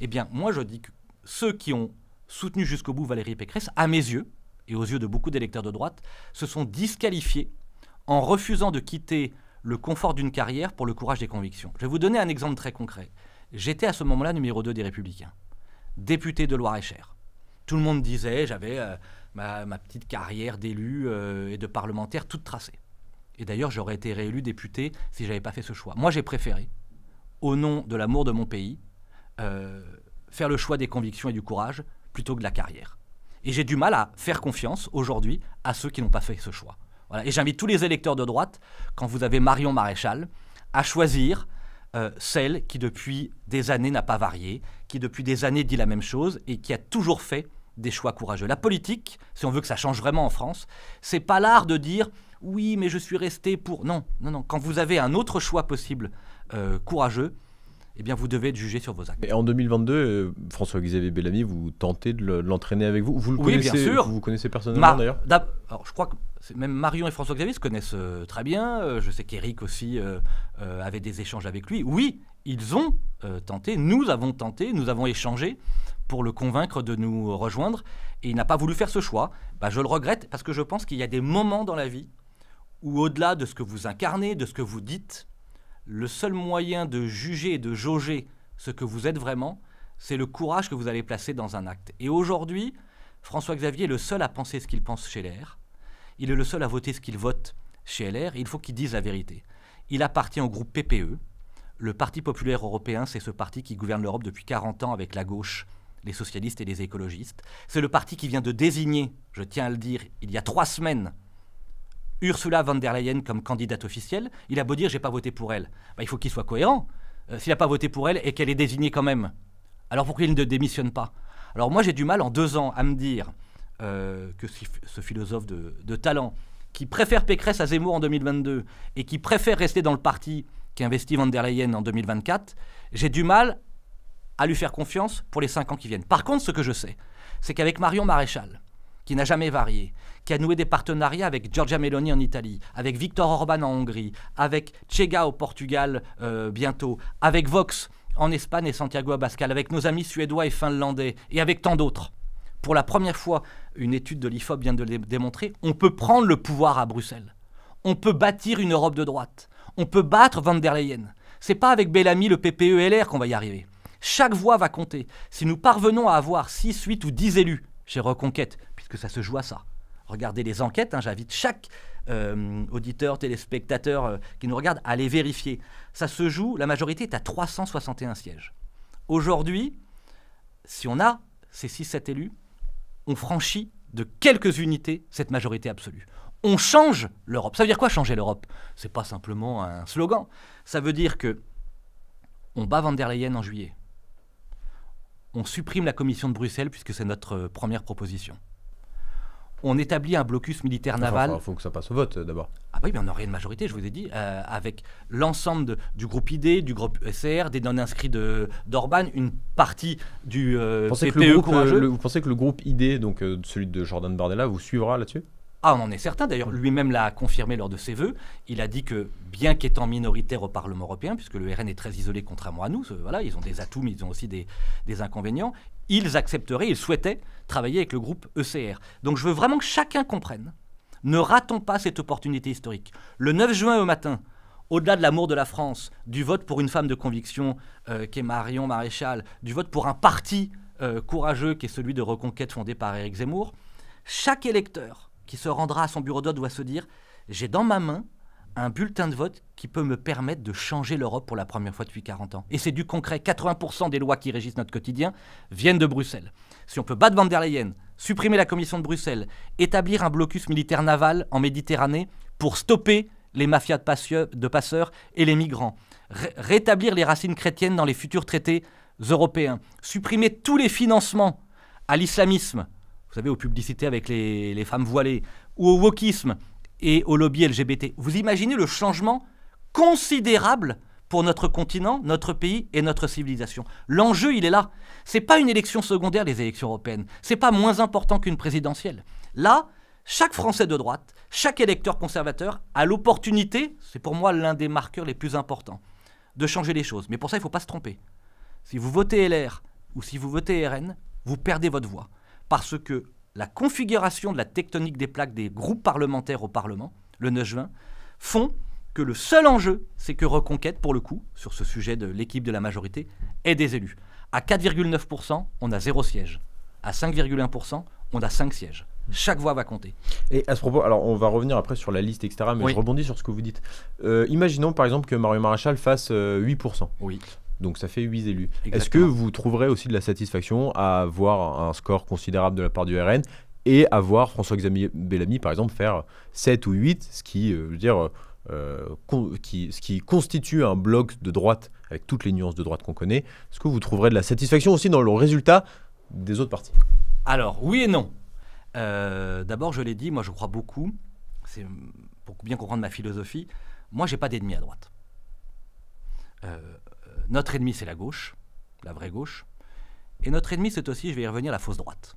Eh bien, moi, je dis que ceux qui ont soutenu jusqu'au bout Valérie Pécresse, à mes yeux, et aux yeux de beaucoup d'électeurs de droite, se sont disqualifiés en refusant de quitter le confort d'une carrière pour le courage des convictions. Je vais vous donner un exemple très concret. J'étais à ce moment-là numéro 2 des Républicains, député de Loire-et-Cher. Tout le monde disait, j'avais euh, ma, petite carrière d'élu euh, et de parlementaire toute tracée. Et d'ailleurs, j'aurais été réélu député si j'avais pas fait ce choix. Moi, j'ai préféré, au nom de l'amour de mon pays, euh, faire le choix des convictions et du courage plutôt que de la carrière. Et j'ai du mal à faire confiance aujourd'hui à ceux qui n'ont pas fait ce choix. Et j'invite tous les électeurs de droite, quand vous avez Marion Maréchal, à choisir euh, celle qui depuis des années n'a pas varié, qui depuis des années dit la même chose et qui a toujours fait des choix courageux. La politique, si on veut que ça change vraiment en France, c'est pas l'art de dire oui, mais je suis resté pour. Non, non, non. Quand vous avez un autre choix possible euh, courageux, eh bien, vous devez être jugé sur vos actes. Et en 2022, euh, François-Xavier Bellamy, vous tentez de l'entraîner avec vous Vous le oui, connaissez, bien sûr. Vous, vous connaissez personnellement d'ailleurs je crois que même Marion et François-Xavier se connaissent euh, très bien. Euh, je sais qu'Éric aussi avait des échanges avec lui. Oui, ils ont tenté, nous avons tenté, nous avons échangé pour le convaincre de nous rejoindre. Et il n'a pas voulu faire ce choix. Bah, je le regrette parce que je pense qu'il y a des moments dans la vie où, au-delà de ce que vous incarnez, de ce que vous dites, le seul moyen de juger et de jauger ce que vous êtes vraiment, c'est le courage que vous allez placer dans un acte. Et aujourd'hui, François Xavier est le seul à penser ce qu'il pense chez LR. Il est le seul à voter ce qu'il vote chez LR. il faut qu'il dise la vérité. Il appartient au groupe PPE. Le Parti populaire européen, c'est ce parti qui gouverne l'Europe depuis 40 ans avec la gauche, les socialistes et les écologistes. C'est le parti qui vient de désigner, je tiens à le dire, il y a trois semaines, Ursula von der Leyen comme candidate officielle, il a beau dire j'ai pas voté pour elle. Bah, il faut qu'il soit cohérent. Euh, s'il n'a pas voté pour elle et qu'elle est désignée quand même, alors pourquoi il ne démissionne pas Alors moi j'ai du mal en deux ans à me dire euh, que ce philosophe de, talent qui préfère Pécresse à Zemmour en 2022 et qui préfère rester dans le parti qui investit von der Leyen en 2024, j'ai du mal à lui faire confiance pour les cinq ans qui viennent. Par contre, ce que je sais, c'est qu'avec Marion Maréchal, qui n'a jamais varié, qui a noué des partenariats avec Giorgia Meloni en Italie, avec Viktor Orban en Hongrie, avec Chega au Portugal euh, bientôt, avec Vox en Espagne et Santiago Abascal, avec nos amis suédois et finlandais, et avec tant d'autres. Pour la première fois, une étude de l'IFOP vient de le démontrer, on peut prendre le pouvoir à Bruxelles. On peut bâtir une Europe de droite. On peut battre Van der Leyen. C'est pas avec Bellamy, le PPE LR qu'on va y arriver. Chaque voix va compter. Si nous parvenons à avoir 6, 8 ou 10 élus chez Reconquête, puisque ça se joue à ça, regardez les enquêtes. Hein, j'invite chaque euh, auditeur, téléspectateur euh, qui nous regarde à les vérifier. Ça se joue, la majorité est à 361 sièges. Aujourd'hui, si on a ces 6-7 élus, on franchit de quelques unités cette majorité absolue. On change l'Europe. Ça veut dire quoi changer l'Europe C'est pas simplement un slogan. Ça veut dire que on bat Van der Leyen en juillet. On supprime la commission de Bruxelles puisque c'est notre euh, première proposition on établit un blocus militaire naval. Il faut que ça passe au vote euh, d'abord. Ah oui, mais on aurait une majorité, je vous ai dit, euh, avec l'ensemble du groupe ID, du groupe SR, e des non-inscrits d'Orban, une partie du euh, e vous pensez que le groupe, vous pensez que le groupe ID, donc celui de Jordan Bardella, vous suivra là-dessus ah, on en est certain. D'ailleurs, lui-même l'a confirmé lors de ses voeux. Il a dit que, bien qu'étant minoritaire au Parlement européen, puisque le RN est très isolé, contrairement à nous, voilà, ils ont des atouts, mais ils ont aussi des, des inconvénients, ils accepteraient, ils souhaitaient travailler avec le groupe ECR. Donc je veux vraiment que chacun comprenne. Ne ratons pas cette opportunité historique. Le 9 juin au matin, au-delà de l'amour de la France, du vote pour une femme de conviction euh, qui est Marion Maréchal, du vote pour un parti euh, courageux qui est celui de Reconquête fondé par Éric Zemmour, chaque électeur qui se rendra à son bureau d'hôte doit se dire j'ai dans ma main un bulletin de vote qui peut me permettre de changer l'Europe pour la première fois depuis 40 ans. Et c'est du concret. 80% des lois qui régissent notre quotidien viennent de Bruxelles. Si on peut battre Van der Leyen, supprimer la commission de Bruxelles, établir un blocus militaire naval en Méditerranée pour stopper les mafias de, passeurs et les migrants, rétablir les racines chrétiennes dans les futurs traités européens, supprimer tous les financements à l'islamisme, vous savez, aux publicités avec les, les femmes voilées, ou au wokisme, et au lobby LGBT. Vous imaginez le changement considérable pour notre continent, notre pays et notre civilisation. L'enjeu, il est là. n'est pas une élection secondaire, les élections européennes. n'est pas moins important qu'une présidentielle. Là, chaque Français de droite, chaque électeur conservateur a l'opportunité, c'est pour moi l'un des marqueurs les plus importants, de changer les choses. Mais pour ça, il ne faut pas se tromper. Si vous votez LR ou si vous votez RN, vous perdez votre voix. Parce que la configuration de la tectonique des plaques des groupes parlementaires au Parlement, le 9 juin, font que le seul enjeu, c'est que Reconquête, pour le coup, sur ce sujet de l'équipe de la majorité, est des élus. À 4,9%, on a zéro siège. À 5,1%, on a cinq sièges. Chaque voix va compter. Et à ce propos, alors on va revenir après sur la liste, etc. Mais je rebondis sur ce que vous dites. Euh, imaginons par exemple que Mario Maréchal fasse 8%. Euh, oui. Donc ça fait 8 élus. Est-ce que vous trouverez aussi de la satisfaction à avoir un score considérable de la part du RN et à voir François-Xavier Bellamy, par exemple, faire 7 ou 8, ce qui, euh, veut dire, euh, qui, ce qui constitue un bloc de droite, avec toutes les nuances de droite qu'on connaît, est-ce que vous trouverez de la satisfaction aussi dans le résultat des autres partis Alors, oui et non. Euh, d'abord, je l'ai dit, moi je crois beaucoup, c'est pour bien comprendre ma philosophie, moi j'ai pas d'ennemis à droite notre ennemi, c'est la gauche, la vraie gauche. Et notre ennemi, c'est aussi, je vais y revenir, la fausse droite.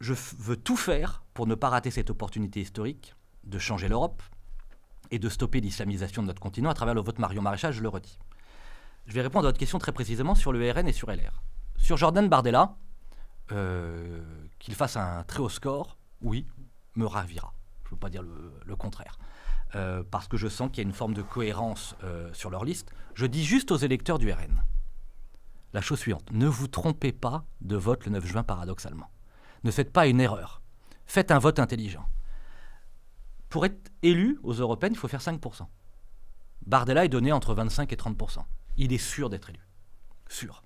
Je veux tout faire pour ne pas rater cette opportunité historique de changer l'Europe et de stopper l'islamisation de notre continent à travers le vote Marion Maréchal, je le redis. Je vais répondre à votre question très précisément sur le RN et sur LR. Sur Jordan Bardella, euh, qu'il fasse un très haut score, oui, me ravira. Je ne veux pas dire le contraire. Euh, parce que je sens qu'il y a une forme de cohérence euh, sur leur liste. Je dis juste aux électeurs du RN la chose suivante. Ne vous trompez pas de vote le 9 juin paradoxalement. Ne faites pas une erreur. Faites un vote intelligent. Pour être élu aux européennes, il faut faire 5%. Bardella est donné entre 25 et 30%. Il est sûr d'être élu. Sûr.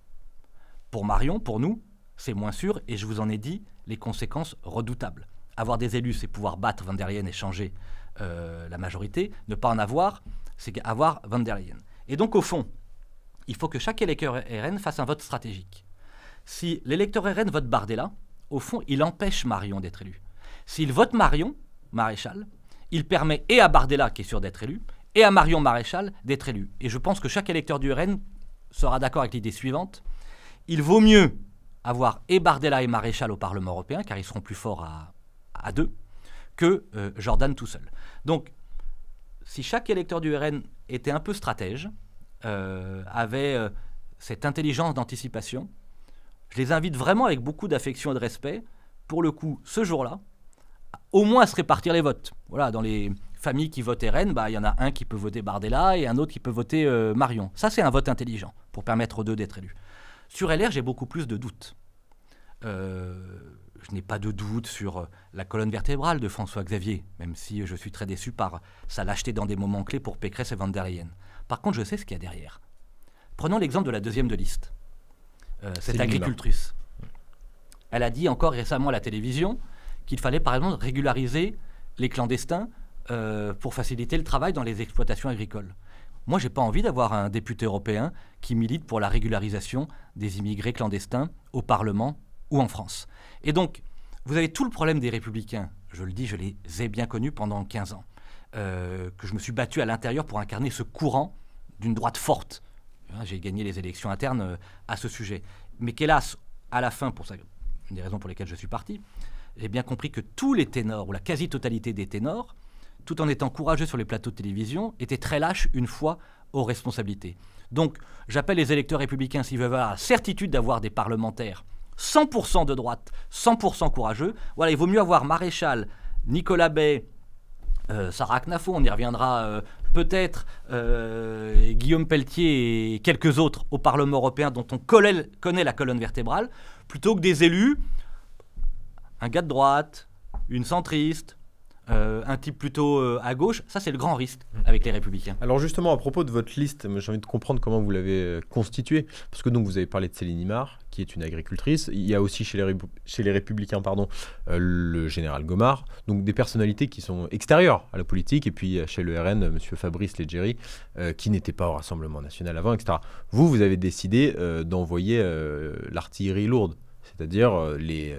Pour Marion, pour nous, c'est moins sûr, et je vous en ai dit les conséquences redoutables. Avoir des élus, c'est pouvoir battre Van der Leyen et changer euh, la majorité. Ne pas en avoir, c'est avoir Van der Leyen. Et donc, au fond, il faut que chaque électeur RN fasse un vote stratégique. Si l'électeur RN vote Bardella, au fond, il empêche Marion d'être élu. S'il vote Marion, maréchal, il permet et à Bardella, qui est sûr d'être élu, et à Marion Maréchal d'être élu. Et je pense que chaque électeur du RN sera d'accord avec l'idée suivante. Il vaut mieux avoir et Bardella et Maréchal au Parlement européen, car ils seront plus forts à, à deux que euh, Jordan tout seul. Donc, si chaque électeur du RN était un peu stratège, euh, avait euh, cette intelligence d'anticipation, je les invite vraiment avec beaucoup d'affection et de respect, pour le coup, ce jour-là, au moins à se répartir les votes. Voilà, dans les familles qui votent RN, bah, il y en a un qui peut voter Bardella et un autre qui peut voter Marion. Ça, c'est un vote intelligent pour permettre aux deux d'être élus. Sur LR, j'ai beaucoup plus de doutes je n'ai pas de doute sur euh, la colonne vertébrale de François Xavier, même si je suis très déçu par sa lâcheté dans des moments clés pour Pécresse et Van der Par contre, je sais ce qu'il y a derrière. Prenons l'exemple de la deuxième de liste, euh, cette agricultrice. Elle a dit encore récemment à la télévision qu'il fallait par exemple régulariser les clandestins euh, pour faciliter le travail dans les exploitations agricoles. Moi, je n'ai pas envie d'avoir un député européen qui milite pour la régularisation des immigrés clandestins au Parlement ou en France. Et donc, vous avez tout le problème des républicains. Je le dis, je les ai bien connus pendant 15 ans. Euh, que je me suis battu à l'intérieur pour incarner ce courant d'une droite forte. Hein, j'ai gagné les élections internes euh, à ce sujet. Mais qu'hélas, à la fin, pour ça, une des raisons pour lesquelles je suis parti, j'ai bien compris que tous les ténors, ou la quasi-totalité des ténors, tout en étant courageux sur les plateaux de télévision, étaient très lâches une fois aux responsabilités. Donc, j'appelle les électeurs républicains, s'ils veulent avoir la certitude d'avoir des parlementaires 100% de droite, 100% courageux. Voilà, il vaut mieux avoir Maréchal, Nicolas Bay, euh, Sarah Knafo, on y reviendra euh, peut-être, euh, Guillaume Pelletier et quelques autres au Parlement européen dont on connaît la colonne vertébrale, plutôt que des élus, un gars de droite, une centriste, euh, un type plutôt euh, à gauche, ça c'est le grand risque avec les républicains. Alors justement à propos de votre liste, j'ai envie de comprendre comment vous l'avez euh, constituée, parce que donc vous avez parlé de Céline Imar, qui est une agricultrice. Il y a aussi chez les, républicains pardon, le général Gomard, donc des personnalités qui sont extérieures à la politique, et puis chez le RN, M. Fabrice Leggeri, qui n'était pas au Rassemblement national avant, etc. Vous, vous avez décidé d'envoyer l'artillerie lourde, c'est-à-dire les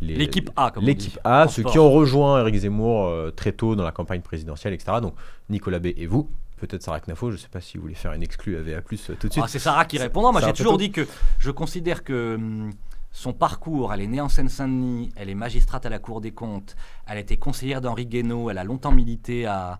l'équipe A, comme l'équipe A, ceux qui ont rejoint Eric Zemmour euh, très tôt dans la campagne présidentielle, etc. Donc Nicolas B et vous. Peut-être Sarah Knafo, je ne sais pas si vous voulez faire une exclue à VA+, euh, tout de suite. Ah, c'est Sarah qui répond. moi j'ai toujours dit que je considère que hum, son parcours, elle est née en Seine-Saint-Denis, elle est magistrate à la Cour des comptes, elle a été conseillère d'Henri Guénaud, elle a longtemps milité à,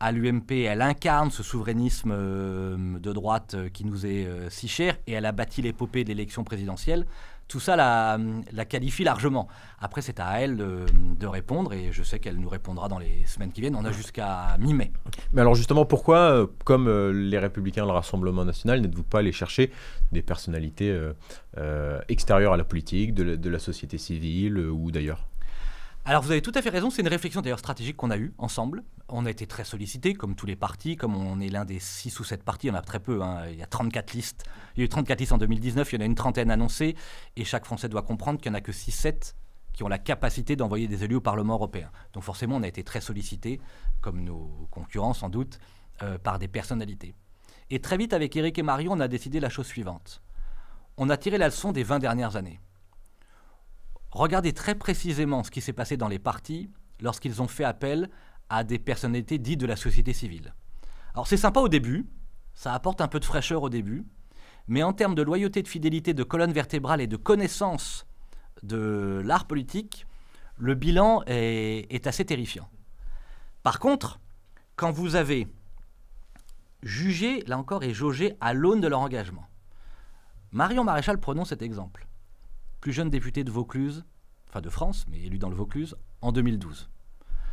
à l'UMP, elle incarne ce souverainisme hum, de droite euh, qui nous est si cher, et elle a bâti l'épopée de l'élection présidentielle tout ça la, qualifie largement. Après, c'est à elle de, répondre et je sais qu'elle nous répondra dans les semaines qui viennent. On a jusqu'à mi-mai. Mais alors justement, pourquoi, euh, comme euh, les Républicains, le Rassemblement national, n'êtes-vous pas allé chercher des personnalités euh, extérieures à la politique, de, la société civile ou d'ailleurs alors vous avez tout à fait raison, c'est une réflexion d'ailleurs stratégique qu'on a eue ensemble. On a été très sollicités, comme tous les partis, comme on est l'un des 6 ou 7 partis, on en a très peu, hein. il y a 34 listes. Il y a eu 34 listes en 2019, il y en a une trentaine annoncées, et chaque Français doit comprendre qu'il n'y en a que 6-7 qui ont la capacité d'envoyer des élus au Parlement européen. Donc forcément, on a été très sollicités, comme nos concurrents sans doute, euh, par des personnalités. Et très vite, avec Eric et Marion, on a décidé la chose suivante. On a tiré la leçon des 20 dernières années. Regardez très précisément ce qui s'est passé dans les partis lorsqu'ils ont fait appel à des personnalités dites de la société civile. Alors c'est sympa au début, ça apporte un peu de fraîcheur au début, mais en termes de loyauté, de fidélité, de colonne vertébrale et de connaissance de l'art politique, le bilan est, assez terrifiant. Par contre, quand vous avez jugé, là encore, et jaugé à l'aune de leur engagement, Marion Maréchal prenons cet exemple plus jeune députée de Vaucluse, enfin de France, mais élue dans le Vaucluse, en 2012.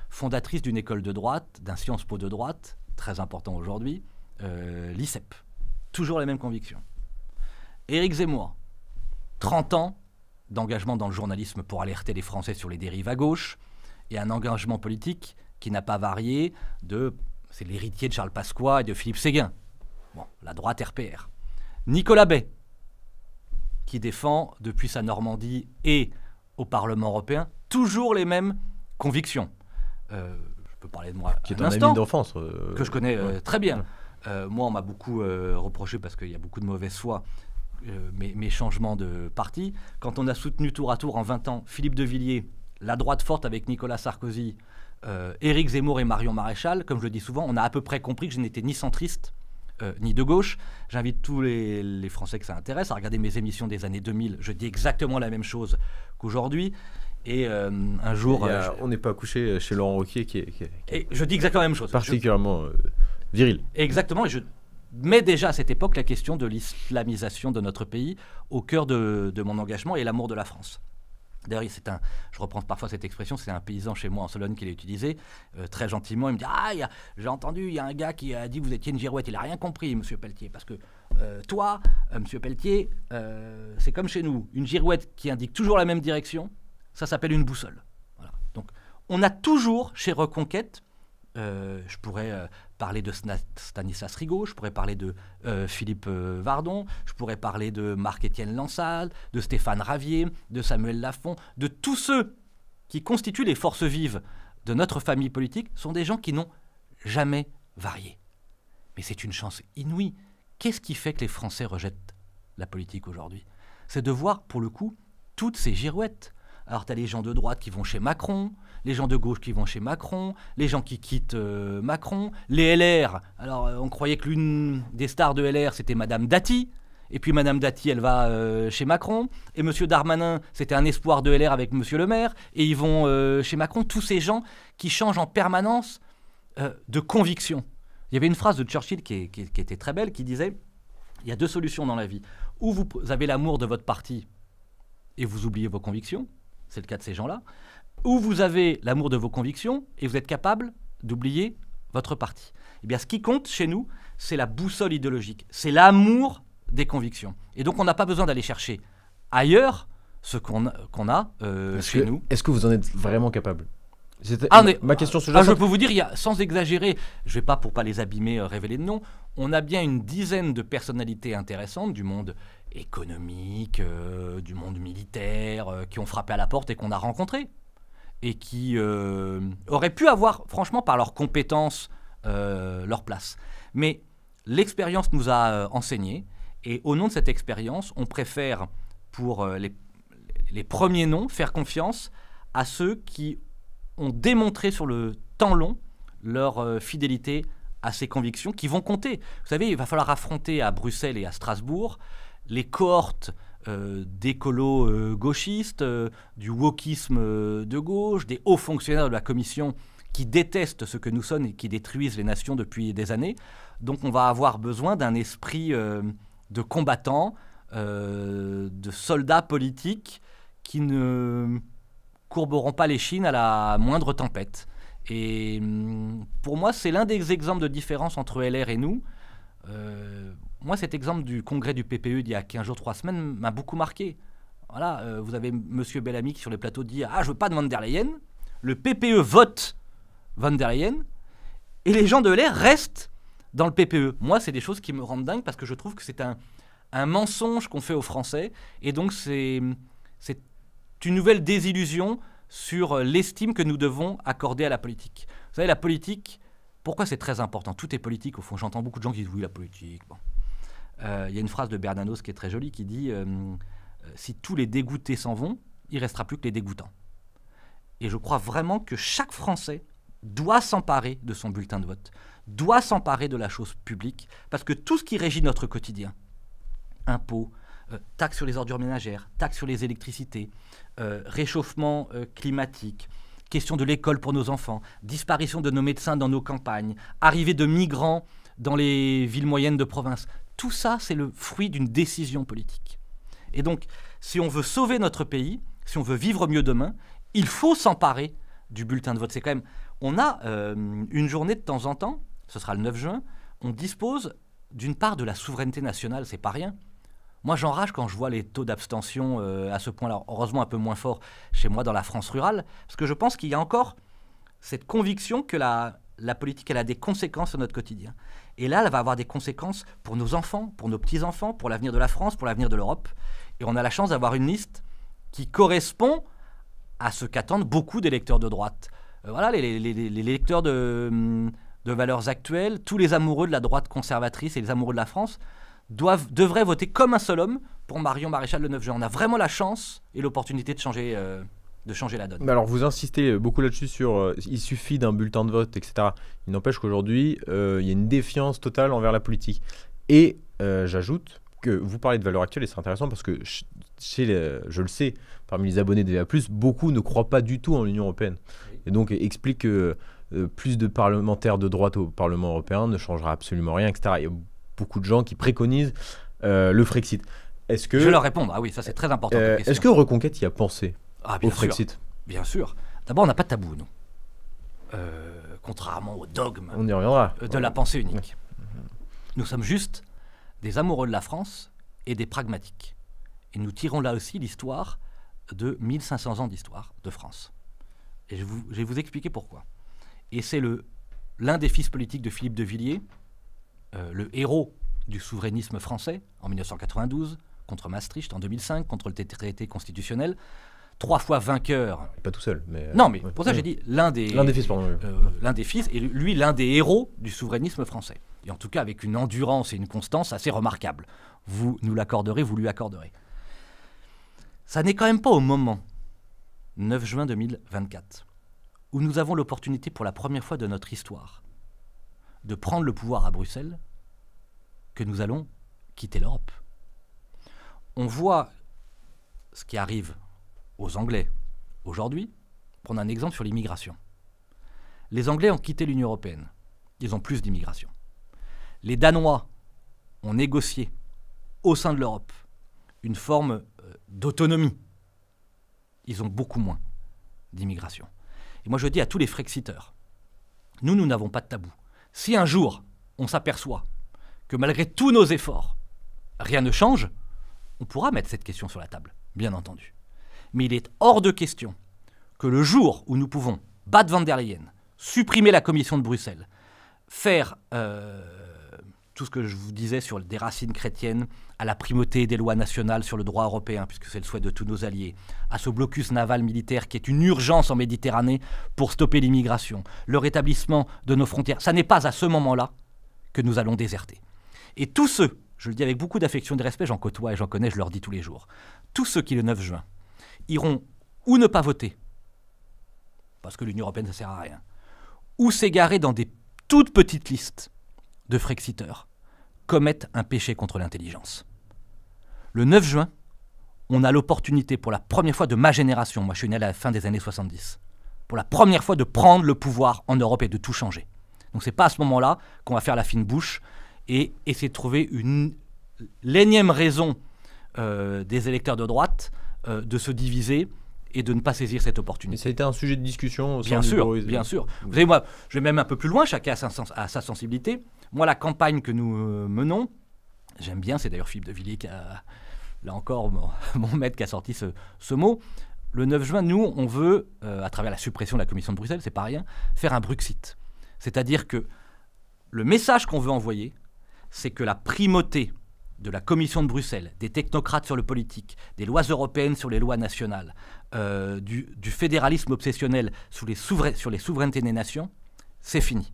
Fondatrice d'une école de droite, d'un Sciences Po de droite, très important aujourd'hui, euh, l'ICEP. Toujours les mêmes convictions. Éric Zemmour, 30 ans d'engagement dans le journalisme pour alerter les Français sur les dérives à gauche, et un engagement politique qui n'a pas varié de... C'est l'héritier de Charles Pasqua et de Philippe Séguin. Bon, la droite RPR. Nicolas Bay, qui défend, depuis sa Normandie et au Parlement européen, toujours les mêmes convictions. Euh, je peux parler de moi. Qui est un, ami d'enfance. Euh, que je connais euh, très bien. moi, on m'a beaucoup reproché parce qu'il y a beaucoup de mauvaise foi. Mes, mes, changements de parti. Quand on a soutenu tour à tour en 20 ans Philippe de Villiers, la droite forte avec Nicolas Sarkozy, Éric Zemmour et Marion Maréchal, comme je le dis souvent, on a à peu près compris que je n'étais ni centriste, euh, ni de gauche. J'invite tous les, Français que ça intéresse à regarder mes émissions des années 2000. Je dis exactement la même chose qu'aujourd'hui. Et euh, un jour... Euh, on n'est pas couché chez Laurent Roquier qui est... je dis exactement la même chose. Particulièrement viril. Exactement. je mets déjà à cette époque la question de l'islamisation de notre pays au cœur de mon engagement et l'amour de la France. D'ailleurs, c'est un, je reprends parfois cette expression, c'est un paysan chez moi en Sologne qui l'a utilisé, euh, très gentiment, il me dit Ah, j'ai entendu, il y a un gars qui a dit que vous étiez une girouette, il n'a rien compris, monsieur Pelletier, parce que euh, toi, euh, M. monsieur Pelletier, c'est comme chez nous, une girouette qui indique toujours la même direction, ça s'appelle une boussole. Donc, on a toujours chez Reconquête euh, je pourrais euh, parler de Stanislas Rigaud, je pourrais parler de euh, Philippe Vardon, je pourrais parler de Marc-Étienne Lansal, de Stéphane Ravier, de Samuel Lafont, de tous ceux qui constituent les forces vives de notre famille politique sont des gens qui n'ont jamais varié. Mais c'est une chance inouïe. Qu'est-ce qui fait que les Français rejettent la politique aujourd'hui C'est de voir, pour le coup, toutes ces girouettes. Alors, tu as les gens de droite qui vont chez Macron, les gens de gauche qui vont chez Macron, les gens qui quittent euh, Macron, les LR. Alors, euh, on croyait que l'une des stars de LR, c'était Madame Dati. Et puis Madame Dati, elle va euh, chez Macron. Et Monsieur Darmanin, c'était un espoir de LR avec Monsieur le maire. Et ils vont chez Macron. Tous ces gens qui changent en permanence de conviction. Il y avait une phrase de Churchill qui, qui était très belle, qui disait Il y a deux solutions dans la vie. Ou vous avez l'amour de votre parti et vous oubliez vos convictions, c'est le cas de ces gens-là, où vous avez l'amour de vos convictions et vous êtes capable d'oublier votre parti. Eh bien, ce qui compte chez nous, c'est la boussole idéologique, c'est l'amour des convictions. Et donc, on n'a pas besoin d'aller chercher ailleurs ce qu'on a euh, chez nous. Est-ce que vous en êtes vraiment capable ah, ma question ah, ah, je peux vous dire, sans exagérer, je vais pas pour pas les abîmer, euh, révéler de nom, on a bien une dizaine de personnalités intéressantes du monde économique, euh, du monde militaire, qui ont frappé à la porte et qu'on a rencontrées et qui euh, auraient pu avoir, franchement, par leurs compétences, euh, leur place. Mais l'expérience nous a euh, enseigné, et au nom de cette expérience, on préfère, pour les premiers noms, faire confiance à ceux qui ont démontré sur le temps long leur fidélité à ces convictions qui vont compter. Vous savez, il va falloir affronter à Bruxelles et à Strasbourg les cohortes euh, d'écolos euh, gauchistes, euh, du wokisme de gauche, des hauts fonctionnaires de la Commission qui détestent ce que nous sommes et qui détruisent les nations depuis des années. Donc on va avoir besoin d'un esprit de combattants, de soldats politiques qui ne courberont pas les chines à la moindre tempête. Et hum, pour moi, c'est l'un des exemples de différence entre LR et nous moi, cet exemple du congrès du PPE d'il y a 15 jours, 3 semaines m'a beaucoup marqué. Voilà, euh, vous avez M. Bellamy qui, sur le plateau dit Ah, je veux pas de Van der Leyen. Le PPE vote Van der Leyen. Et les gens de l'air restent dans le PPE. Moi, c'est des choses qui me rendent dingue parce que je trouve que c'est un, un mensonge qu'on fait aux Français. Et donc, c'est une nouvelle désillusion sur l'estime que nous devons accorder à la politique. Vous savez, la politique, pourquoi c'est très important Tout est politique, au fond. J'entends beaucoup de gens qui disent oui, la politique. Bon. Euh, il y a une phrase de Bernanos qui est très jolie qui dit euh, euh, Si tous les dégoûtés s'en vont, il restera plus que les dégoûtants. Et je crois vraiment que chaque Français doit s'emparer de son bulletin de vote, doit s'emparer de la chose publique, parce que tout ce qui régit notre quotidien, impôts, taxes sur les ordures ménagères, taxes sur les électricités, réchauffement climatique, question de l'école pour nos enfants, disparition de nos médecins dans nos campagnes, arrivée de migrants dans les villes moyennes de province, tout ça, c'est le fruit d'une décision politique. Et donc, si on veut sauver notre pays, si on veut vivre mieux demain, il faut s'emparer du bulletin de vote. C'est quand même, on a euh, une journée de temps en temps, ce sera le 9 juin, on dispose d'une part de la souveraineté nationale, c'est pas rien. Moi, j'enrage quand je vois les taux d'abstention euh, à ce point-là, heureusement un peu moins fort chez moi dans la France rurale, parce que je pense qu'il y a encore cette conviction que la, la politique, elle a des conséquences sur notre quotidien. Et là, elle va avoir des conséquences pour nos enfants, pour nos petits-enfants, pour l'avenir de la France, pour l'avenir de l'Europe. Et on a la chance d'avoir une liste qui correspond à ce qu'attendent beaucoup d'électeurs de droite. Euh, voilà, les, électeurs de, valeurs actuelles, tous les amoureux de la droite conservatrice et les amoureux de la France doivent, devraient voter comme un seul homme pour Marion Maréchal le 9 juin. On a vraiment la chance et l'opportunité de changer. Euh, de changer la donne. alors vous insistez beaucoup là-dessus sur euh, il suffit d'un bulletin de vote, etc. Il n'empêche qu'aujourd'hui, euh, il y a une défiance totale envers la politique. Et euh, j'ajoute que vous parlez de valeur actuelle et c'est intéressant parce que chez je le sais, parmi les abonnés de VA+, beaucoup ne croient pas du tout en l'Union européenne. Et donc explique que plus de parlementaires de droite au Parlement européen ne changera absolument rien, etc. Il y a beaucoup de gens qui préconisent le Frexit. Est-ce que je leur réponds Ah oui, ça c'est très important. Est-ce que Reconquête y a pensé ah, bien au sûr. Bien sûr. D'abord, on n'a pas de tabou, nous. Euh, contrairement au dogme on y reviendra. de la pensée unique. Nous sommes juste des amoureux de la France et des pragmatiques. Et nous tirons là aussi l'histoire de 1500 ans d'histoire de France. Et je, vais vous expliquer pourquoi. Et c'est l'un des fils politiques de Philippe de Villiers, euh, le héros du souverainisme français en 1992, contre Maastricht en 2005, contre le traité constitutionnel, trois fois vainqueur. Pas tout seul, mais. Euh, non, mais pour ça j'ai dit l'un des. L'un des fils, pardon. Euh, l'un des fils, et lui l'un des héros du souverainisme français. Et en tout cas avec une endurance et une constance assez remarquables. Vous nous l'accorderez, vous lui accorderez. Ça n'est quand même pas au moment, 9 juin 2024, où nous avons l'opportunité pour la première fois de notre histoire de prendre le pouvoir à Bruxelles que nous allons quitter l'Europe. On voit ce qui arrive aux Anglais. Aujourd'hui, prendre un exemple sur l'immigration. Les Anglais ont quitté l'Union européenne. Ils ont plus d'immigration. Les Danois ont négocié au sein de l'Europe une forme euh, d'autonomie. Ils ont beaucoup moins d'immigration. Et moi je dis à tous les frexiteurs, nous, nous n'avons pas de tabou. Si un jour, on s'aperçoit que malgré tous nos efforts, rien ne change, on pourra mettre cette question sur la table, bien entendu mais il est hors de question que le jour où nous pouvons battre Van der Leyen, supprimer la commission de Bruxelles, faire euh, tout ce que je vous disais sur des racines chrétiennes, à la primauté des lois nationales sur le droit européen, puisque c'est le souhait de tous nos alliés, à ce blocus naval militaire qui est une urgence en Méditerranée pour stopper l'immigration, le rétablissement de nos frontières, ça n'est pas à ce moment-là que nous allons déserter. Et tous ceux, je le dis avec beaucoup d'affection et de respect, j'en côtoie et j'en connais, je leur dis tous les jours, tous ceux qui le 9 juin iront ou ne pas voter, parce que l'Union européenne, ça sert à rien, ou s'égarer dans des toutes petites listes de Frexiteurs, commettent un péché contre l'intelligence. Le 9 juin, on a l'opportunité pour la première fois de ma génération, moi je suis né à la fin des années 70, pour la première fois de prendre le pouvoir en Europe et de tout changer. Donc c'est pas à ce moment-là qu'on va faire la fine bouche et essayer de trouver une l'énième raison euh, des électeurs de droite euh, de se diviser et de ne pas saisir cette opportunité. Et ça un sujet de discussion bien sûr, Bien sûr. Vous savez, moi, je vais même un peu plus loin, chacun a sa, sensibilité. Moi, la campagne que nous euh, menons, j'aime bien, c'est d'ailleurs Philippe de Villiers qui a, là encore, mon, maître qui a sorti ce, mot. Le 9 juin, nous, on veut, euh, à travers la suppression de la commission de Bruxelles, c'est pas rien, faire un Bruxit. C'est-à-dire que le message qu'on veut envoyer, c'est que la primauté de la Commission de Bruxelles, des technocrates sur le politique, des lois européennes sur les lois nationales, euh, du, fédéralisme obsessionnel sur les souverainetés des nations, c'est fini.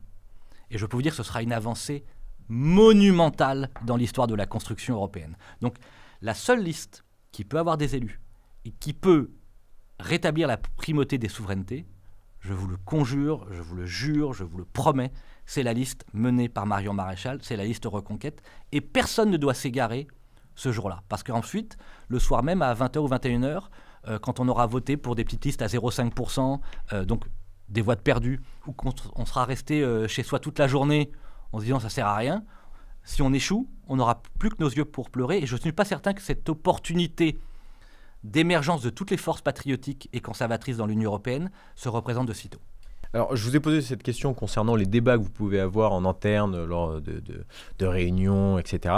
Et je peux vous dire que ce sera une avancée monumentale dans l'histoire de la construction européenne. Donc la seule liste qui peut avoir des élus et qui peut rétablir la primauté des souverainetés, je vous le conjure, je vous le jure, je vous le promets, c'est la liste menée par Marion Maréchal, c'est la liste Reconquête, et personne ne doit s'égarer ce jour-là. Parce qu'ensuite, le soir même, à 20h ou 21h, euh, quand on aura voté pour des petites listes à 0,5%, euh, donc des voix de perdu, ou qu'on sera resté euh, chez soi toute la journée en se disant ça sert à rien, si on échoue, on n'aura plus que nos yeux pour pleurer. Et je ne suis pas certain que cette opportunité d'émergence de toutes les forces patriotiques et conservatrices dans l'Union européenne se représente de sitôt. Alors, je vous ai posé cette question concernant les débats que vous pouvez avoir en interne euh, lors de, réunions, etc.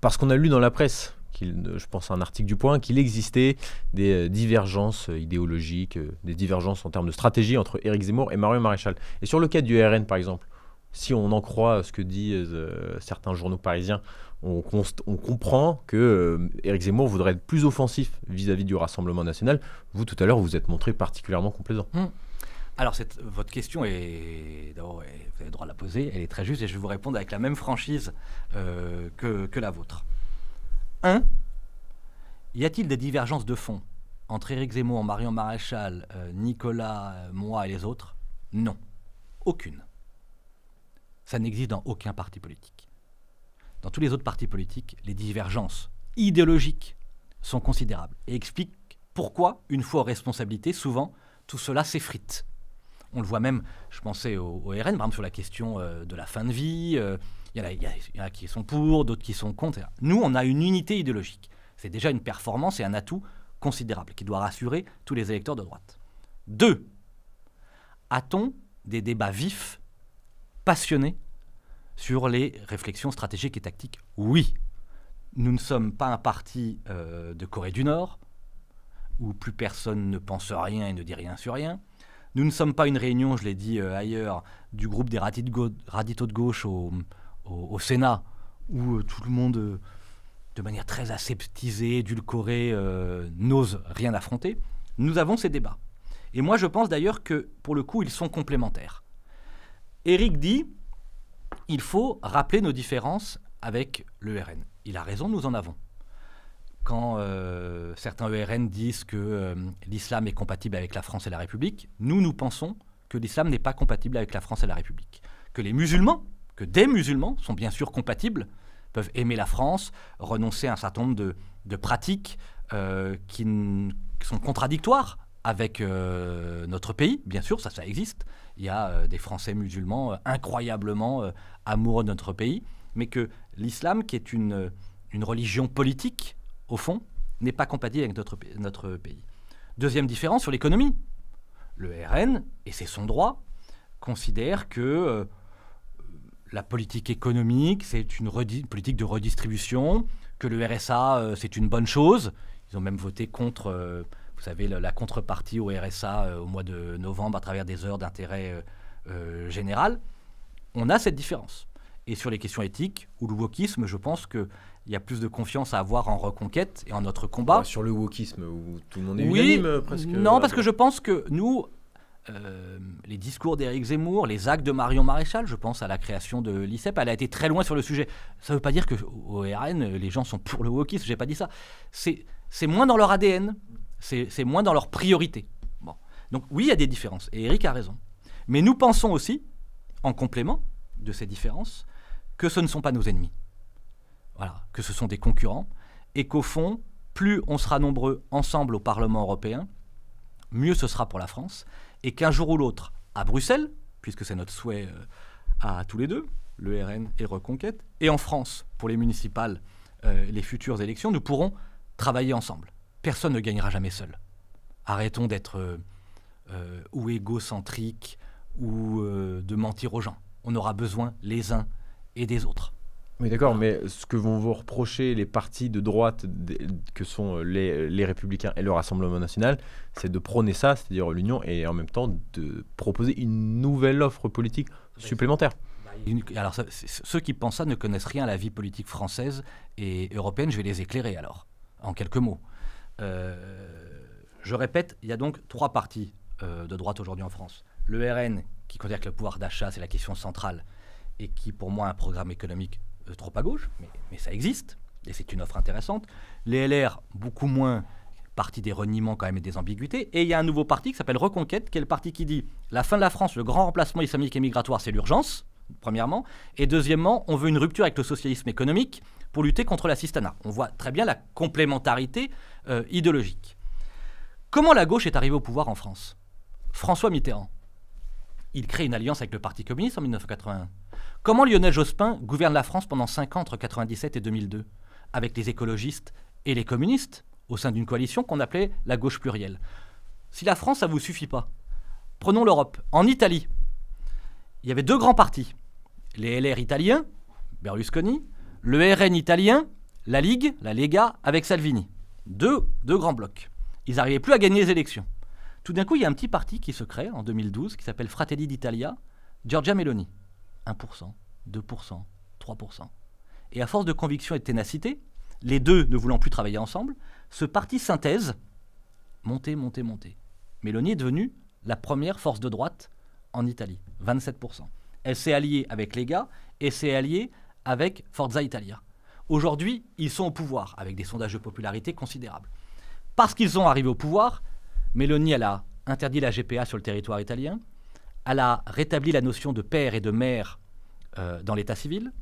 Parce qu'on a lu dans la presse, euh, je pense à un article du Point, qu'il existait des euh, divergences idéologiques, des divergences en termes de stratégie entre Éric Zemmour et Mario Maréchal. Et sur le cas du RN, par exemple, si on en croit ce que disent certains journaux parisiens, on, comprend que Éric Zemmour voudrait être plus offensif vis-à-vis du Rassemblement national. Vous, tout à l'heure, vous êtes montré particulièrement complaisant. Hmm. Alors, votre question est, d'abord, vous avez le droit de la poser, elle est très juste et je vais vous répondre avec la même franchise euh, que, la vôtre. 1. Y a-t-il des divergences de fond entre Éric Zemmour, Marion Maréchal, euh, Nicolas, euh, moi et les autres Non. Aucune. Ça n'existe dans aucun parti politique. Dans tous les autres partis politiques, les divergences idéologiques sont considérables et expliquent pourquoi, une fois aux responsabilités, souvent, tout cela s'effrite. On le voit même, je pensais au, RN, par exemple, sur la question euh, de la fin de vie. Euh, il y, en a qui sont pour, d'autres qui sont contre. Nous, on a une unité idéologique. C'est déjà une performance et un atout considérable qui doit rassurer tous les électeurs de droite. Deux, a-t-on des débats vifs, passionnés sur les réflexions stratégiques et tactiques Oui. Nous ne sommes pas un parti euh, de Corée du Nord, où plus personne ne pense rien et ne dit rien sur rien. Nous ne sommes pas une réunion, je l'ai dit euh, ailleurs, du groupe des radicaux de gauche au, au Sénat, où euh, tout le monde, euh, de manière très aseptisée, édulcorée, n'ose rien affronter. Nous avons ces débats. Et moi, je pense d'ailleurs que, pour le coup, ils sont complémentaires. Eric dit, il faut rappeler nos différences avec le RN. Il a raison, nous en avons quand euh, certains ERN disent que euh, l'islam est compatible avec la France et la République, nous, nous pensons que l'islam n'est pas compatible avec la France et la République. Que les musulmans, que des musulmans sont bien sûr compatibles, peuvent aimer la France, renoncer à un certain nombre de, pratiques euh, qui, sont contradictoires avec notre pays, bien sûr, ça, ça existe. Il y a des Français musulmans incroyablement amoureux de notre pays, mais que l'islam, qui est une, une religion politique, au fond, n'est pas compatible avec notre, notre pays. Deuxième différence sur l'économie. Le RN, et c'est son droit, considère que euh, la politique économique, c'est une, politique de redistribution, que le RSA, euh, c'est une bonne chose. Ils ont même voté contre, euh, vous savez, la, contrepartie au RSA au mois de novembre à travers des heures d'intérêt général. On a cette différence. Et sur les questions éthiques ou le wokisme, je pense que il y a plus de confiance à avoir en reconquête et en notre combat. sur le wokisme, où tout le monde est oui, unanime euh, presque. Non, parce que je pense que nous, euh, les discours d'Éric Zemmour, les actes de Marion Maréchal, je pense à la création de l'ICEP, elle a été très loin sur le sujet. Ça ne veut pas dire que RN, les gens sont pour le wokisme, j'ai pas dit ça. C'est moins dans leur ADN, c'est moins dans leur priorité. Bon. Donc oui, il y a des différences, et Éric a raison. Mais nous pensons aussi, en complément de ces différences, que ce ne sont pas nos ennemis voilà, que ce sont des concurrents, et qu'au fond, plus on sera nombreux ensemble au Parlement européen, mieux ce sera pour la France, et qu'un jour ou l'autre, à Bruxelles, puisque c'est notre souhait euh, à tous les deux, le RN et Reconquête, et en France, pour les municipales, euh, les futures élections, nous pourrons travailler ensemble. Personne ne gagnera jamais seul. Arrêtons d'être euh, ou égocentriques ou de mentir aux gens. On aura besoin les uns et des autres. Oui, d'accord, mais ce que vont vous reprocher les partis de droite que sont euh, euh, les, Républicains et le Rassemblement national, c'est de prôner ça, c'est-à-dire l'union, et en même temps de proposer une nouvelle offre politique supplémentaire. Bah, alors, ceux qui pensent ça ne connaissent rien à la vie politique française et européenne. Je vais les éclairer alors, en quelques mots. Euh, je répète, il y a donc trois partis de droite aujourd'hui en France. Le RN, qui considère que le pouvoir d'achat, c'est la question centrale, et qui, pour moi, a un programme économique euh, trop à gauche, mais, ça existe, et c'est une offre intéressante. Les LR, beaucoup moins, parti des reniements quand même et des ambiguïtés. Et il y a un nouveau parti qui s'appelle Reconquête, qui est le parti qui dit la fin de la France, le grand remplacement islamique et migratoire, c'est l'urgence, premièrement. Et deuxièmement, on veut une rupture avec le socialisme économique pour lutter contre la cistana. On voit très bien la complémentarité euh, idéologique. Comment la gauche est arrivée au pouvoir en France François Mitterrand. Il crée une alliance avec le Parti communiste en 1981. Comment Lionel Jospin gouverne la France pendant 5 ans entre 1997 et 2002 Avec les écologistes et les communistes, au sein d'une coalition qu'on appelait la gauche plurielle. Si la France, ça ne vous suffit pas, prenons l'Europe. En Italie, il y avait deux grands partis. Les LR italiens, Berlusconi, le RN italien, la Ligue, la Lega, avec Salvini. Deux, deux grands blocs. Ils n'arrivaient plus à gagner les élections. Tout d'un coup, il y a un petit parti qui se crée en 2012 qui s'appelle Fratelli d'Italia, Giorgia Meloni. 1%, 2%, 3%. Et à force de conviction et de ténacité, les deux ne voulant plus travailler ensemble, ce parti synthèse montez, monter, monter. Mélanie est devenue la première force de droite en Italie, 27%. Elle s'est alliée avec Lega et s'est alliée avec Forza Italia. Aujourd'hui, ils sont au pouvoir avec des sondages de popularité considérables. Parce qu'ils sont arrivés au pouvoir, Mélanie, a interdit la GPA sur le territoire italien, elle a rétabli la notion de père et de mère euh, dans l'état civil,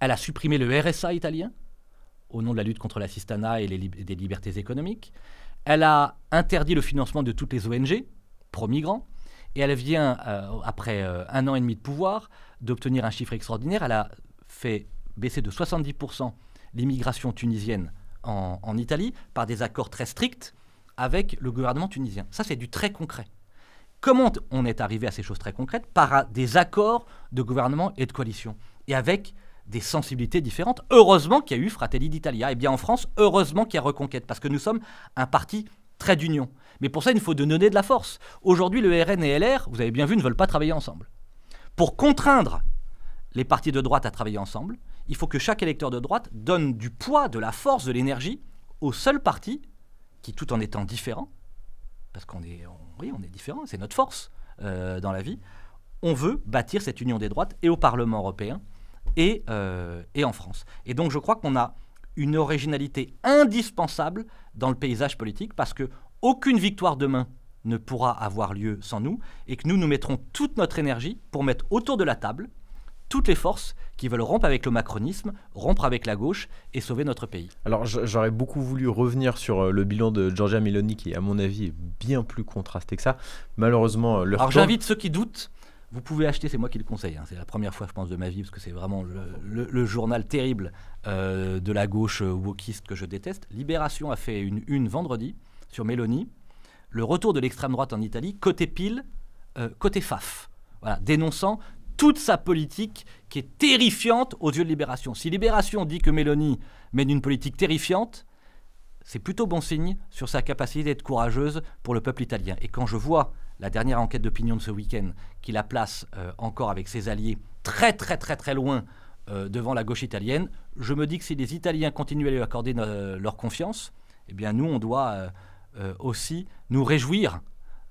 elle a supprimé le RSA italien au nom de la lutte contre la cistana et, les des libertés économiques, elle a interdit le financement de toutes les ONG pro-migrants, et elle vient, euh, après euh, un an et demi de pouvoir, d'obtenir un chiffre extraordinaire. Elle a fait baisser de 70% l'immigration tunisienne en, en Italie par des accords très stricts avec le gouvernement tunisien. Ça, c'est du très concret. Comment on est arrivé à ces choses très concrètes Par des accords de gouvernement et de coalition. Et avec des sensibilités différentes. Heureusement qu'il y a eu Fratelli d'Italia. Et eh bien en France, heureusement qu'il y a Reconquête, parce que nous sommes un parti très d'union. Mais pour ça, il faut donner de la force. Aujourd'hui, le RN et LR, vous avez bien vu, ne veulent pas travailler ensemble. Pour contraindre les partis de droite à travailler ensemble, il faut que chaque électeur de droite donne du poids, de la force, de l'énergie au seul parti qui, tout en étant différent, parce qu'on est, oui, on est différent, c'est notre force euh, dans la vie. On veut bâtir cette union des droites et au Parlement européen et, euh, et en France. Et donc je crois qu'on a une originalité indispensable dans le paysage politique parce que aucune victoire demain ne pourra avoir lieu sans nous et que nous nous mettrons toute notre énergie pour mettre autour de la table toutes les forces qui veulent rompre avec le macronisme, rompre avec la gauche et sauver notre pays. Alors j'aurais beaucoup voulu revenir sur euh, le bilan de Giorgia Meloni qui à mon avis est bien plus contrasté que ça. Malheureusement, euh, leur Alors j'invite ceux qui doutent vous pouvez acheter, c'est moi qui le conseille. Hein. C'est la première fois, je pense, de ma vie, parce que c'est vraiment le, journal terrible euh, de la gauche wokiste que je déteste. Libération a fait une une vendredi sur Meloni. Le retour de l'extrême droite en Italie, côté pile, côté faf. dénonçant toute sa politique qui est terrifiante aux yeux de Libération. Si Libération dit que Mélanie mène une politique terrifiante, c'est plutôt bon signe sur sa capacité d'être courageuse pour le peuple italien. Et quand je vois la dernière enquête d'opinion de ce week-end qui la place euh, encore avec ses alliés très très très très loin euh, devant la gauche italienne, je me dis que si les Italiens continuent à lui accorder euh, leur confiance, eh bien nous on doit aussi nous réjouir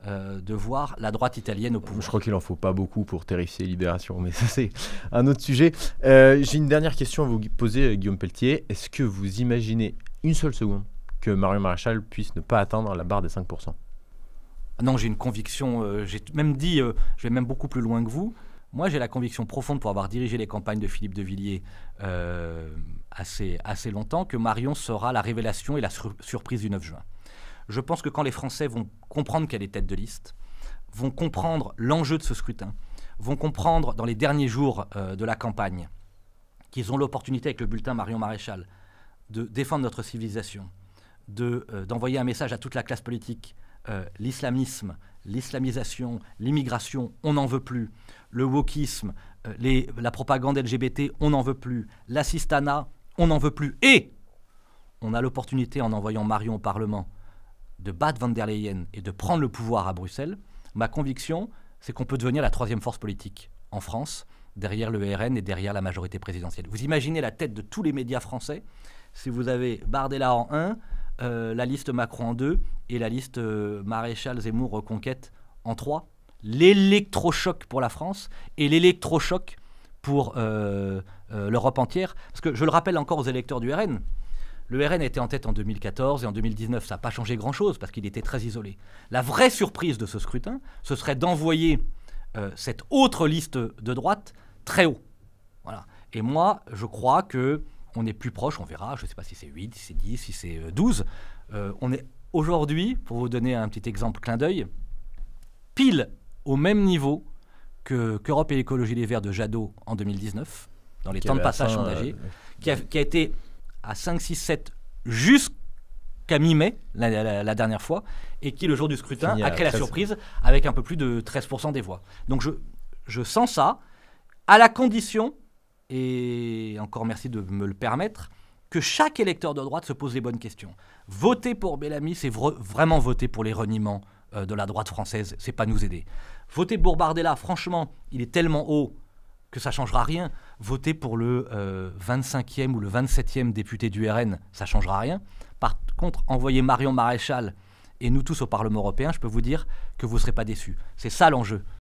euh, de voir la droite italienne au pouvoir. Je crois qu'il en faut pas beaucoup pour terrifier Libération, mais ça c'est un autre sujet. Euh, j'ai une dernière question à vous poser, euh, Guillaume Pelletier. Est-ce que vous imaginez une seule seconde que Marion Maréchal puisse ne pas atteindre la barre des 5% non, j'ai une conviction, j'ai même dit, je vais même beaucoup plus loin que vous. Moi, j'ai la conviction profonde pour avoir dirigé les campagnes de Philippe de Villiers assez, assez longtemps que Marion sera la révélation et la surprise du 9 juin. Je pense que quand les Français vont comprendre qu'elle est tête de liste, vont comprendre l'enjeu de ce scrutin, vont comprendre dans les derniers jours euh, de la campagne qu'ils ont l'opportunité avec le bulletin Marion Maréchal de défendre notre civilisation, euh, d'envoyer de, un message à toute la classe politique, euh, l'islamisme, l'islamisation, l'immigration, on n'en veut plus, le wokisme, la propagande LGBT, on n'en veut plus, l'assistanat, on n'en veut plus, et on a l'opportunité en envoyant Marion au Parlement de battre van der Leyen et de prendre le pouvoir à Bruxelles, ma conviction, c'est qu'on peut devenir la troisième force politique en France, derrière le RN et derrière la majorité présidentielle. Vous imaginez la tête de tous les médias français si vous avez Bardella en 1, euh, la liste Macron en 2 et la liste euh, Maréchal-Zemmour-Reconquête en 3. L'électrochoc pour la France et l'électrochoc pour euh, l'Europe entière. Parce que je le rappelle encore aux électeurs du RN, le RN était en tête en 2014 et en 2019, ça n'a pas changé grand-chose parce qu'il était très isolé. La vraie surprise de ce scrutin, ce serait d'envoyer euh, cette autre liste de droite très haut. Voilà. Et moi, je crois que on est plus proche, on verra, je ne sais pas si c'est 8, si c'est 10, si c'est 12. Euh, euh, on est aujourd'hui, pour vous donner un petit exemple clin d'œil, pile au même niveau qu'Europe et Écologie Les Verts de Jadot en 2019, dans les temps de passage engagés qui a été à 5, 6, 7 jusqu'à mi-mai, la, dernière fois, et qui, le jour du scrutin, a créé la surprise avec un peu plus de 13% des voix. Donc je, sens ça, à la condition, et encore merci de me le permettre, que chaque électeur de droite se pose les bonnes questions. Voter pour Bellamy, c'est vraiment voter pour les reniements euh, de la droite française, c'est pas nous aider. Voter Bourbardella, franchement, il est tellement haut, que ça changera rien. Voter pour le 25e euh, ou le 27e député du RN, ça changera rien. Par contre, envoyer Marion Maréchal et nous tous au Parlement européen, je peux vous dire que vous ne serez pas déçus. C'est ça l'enjeu.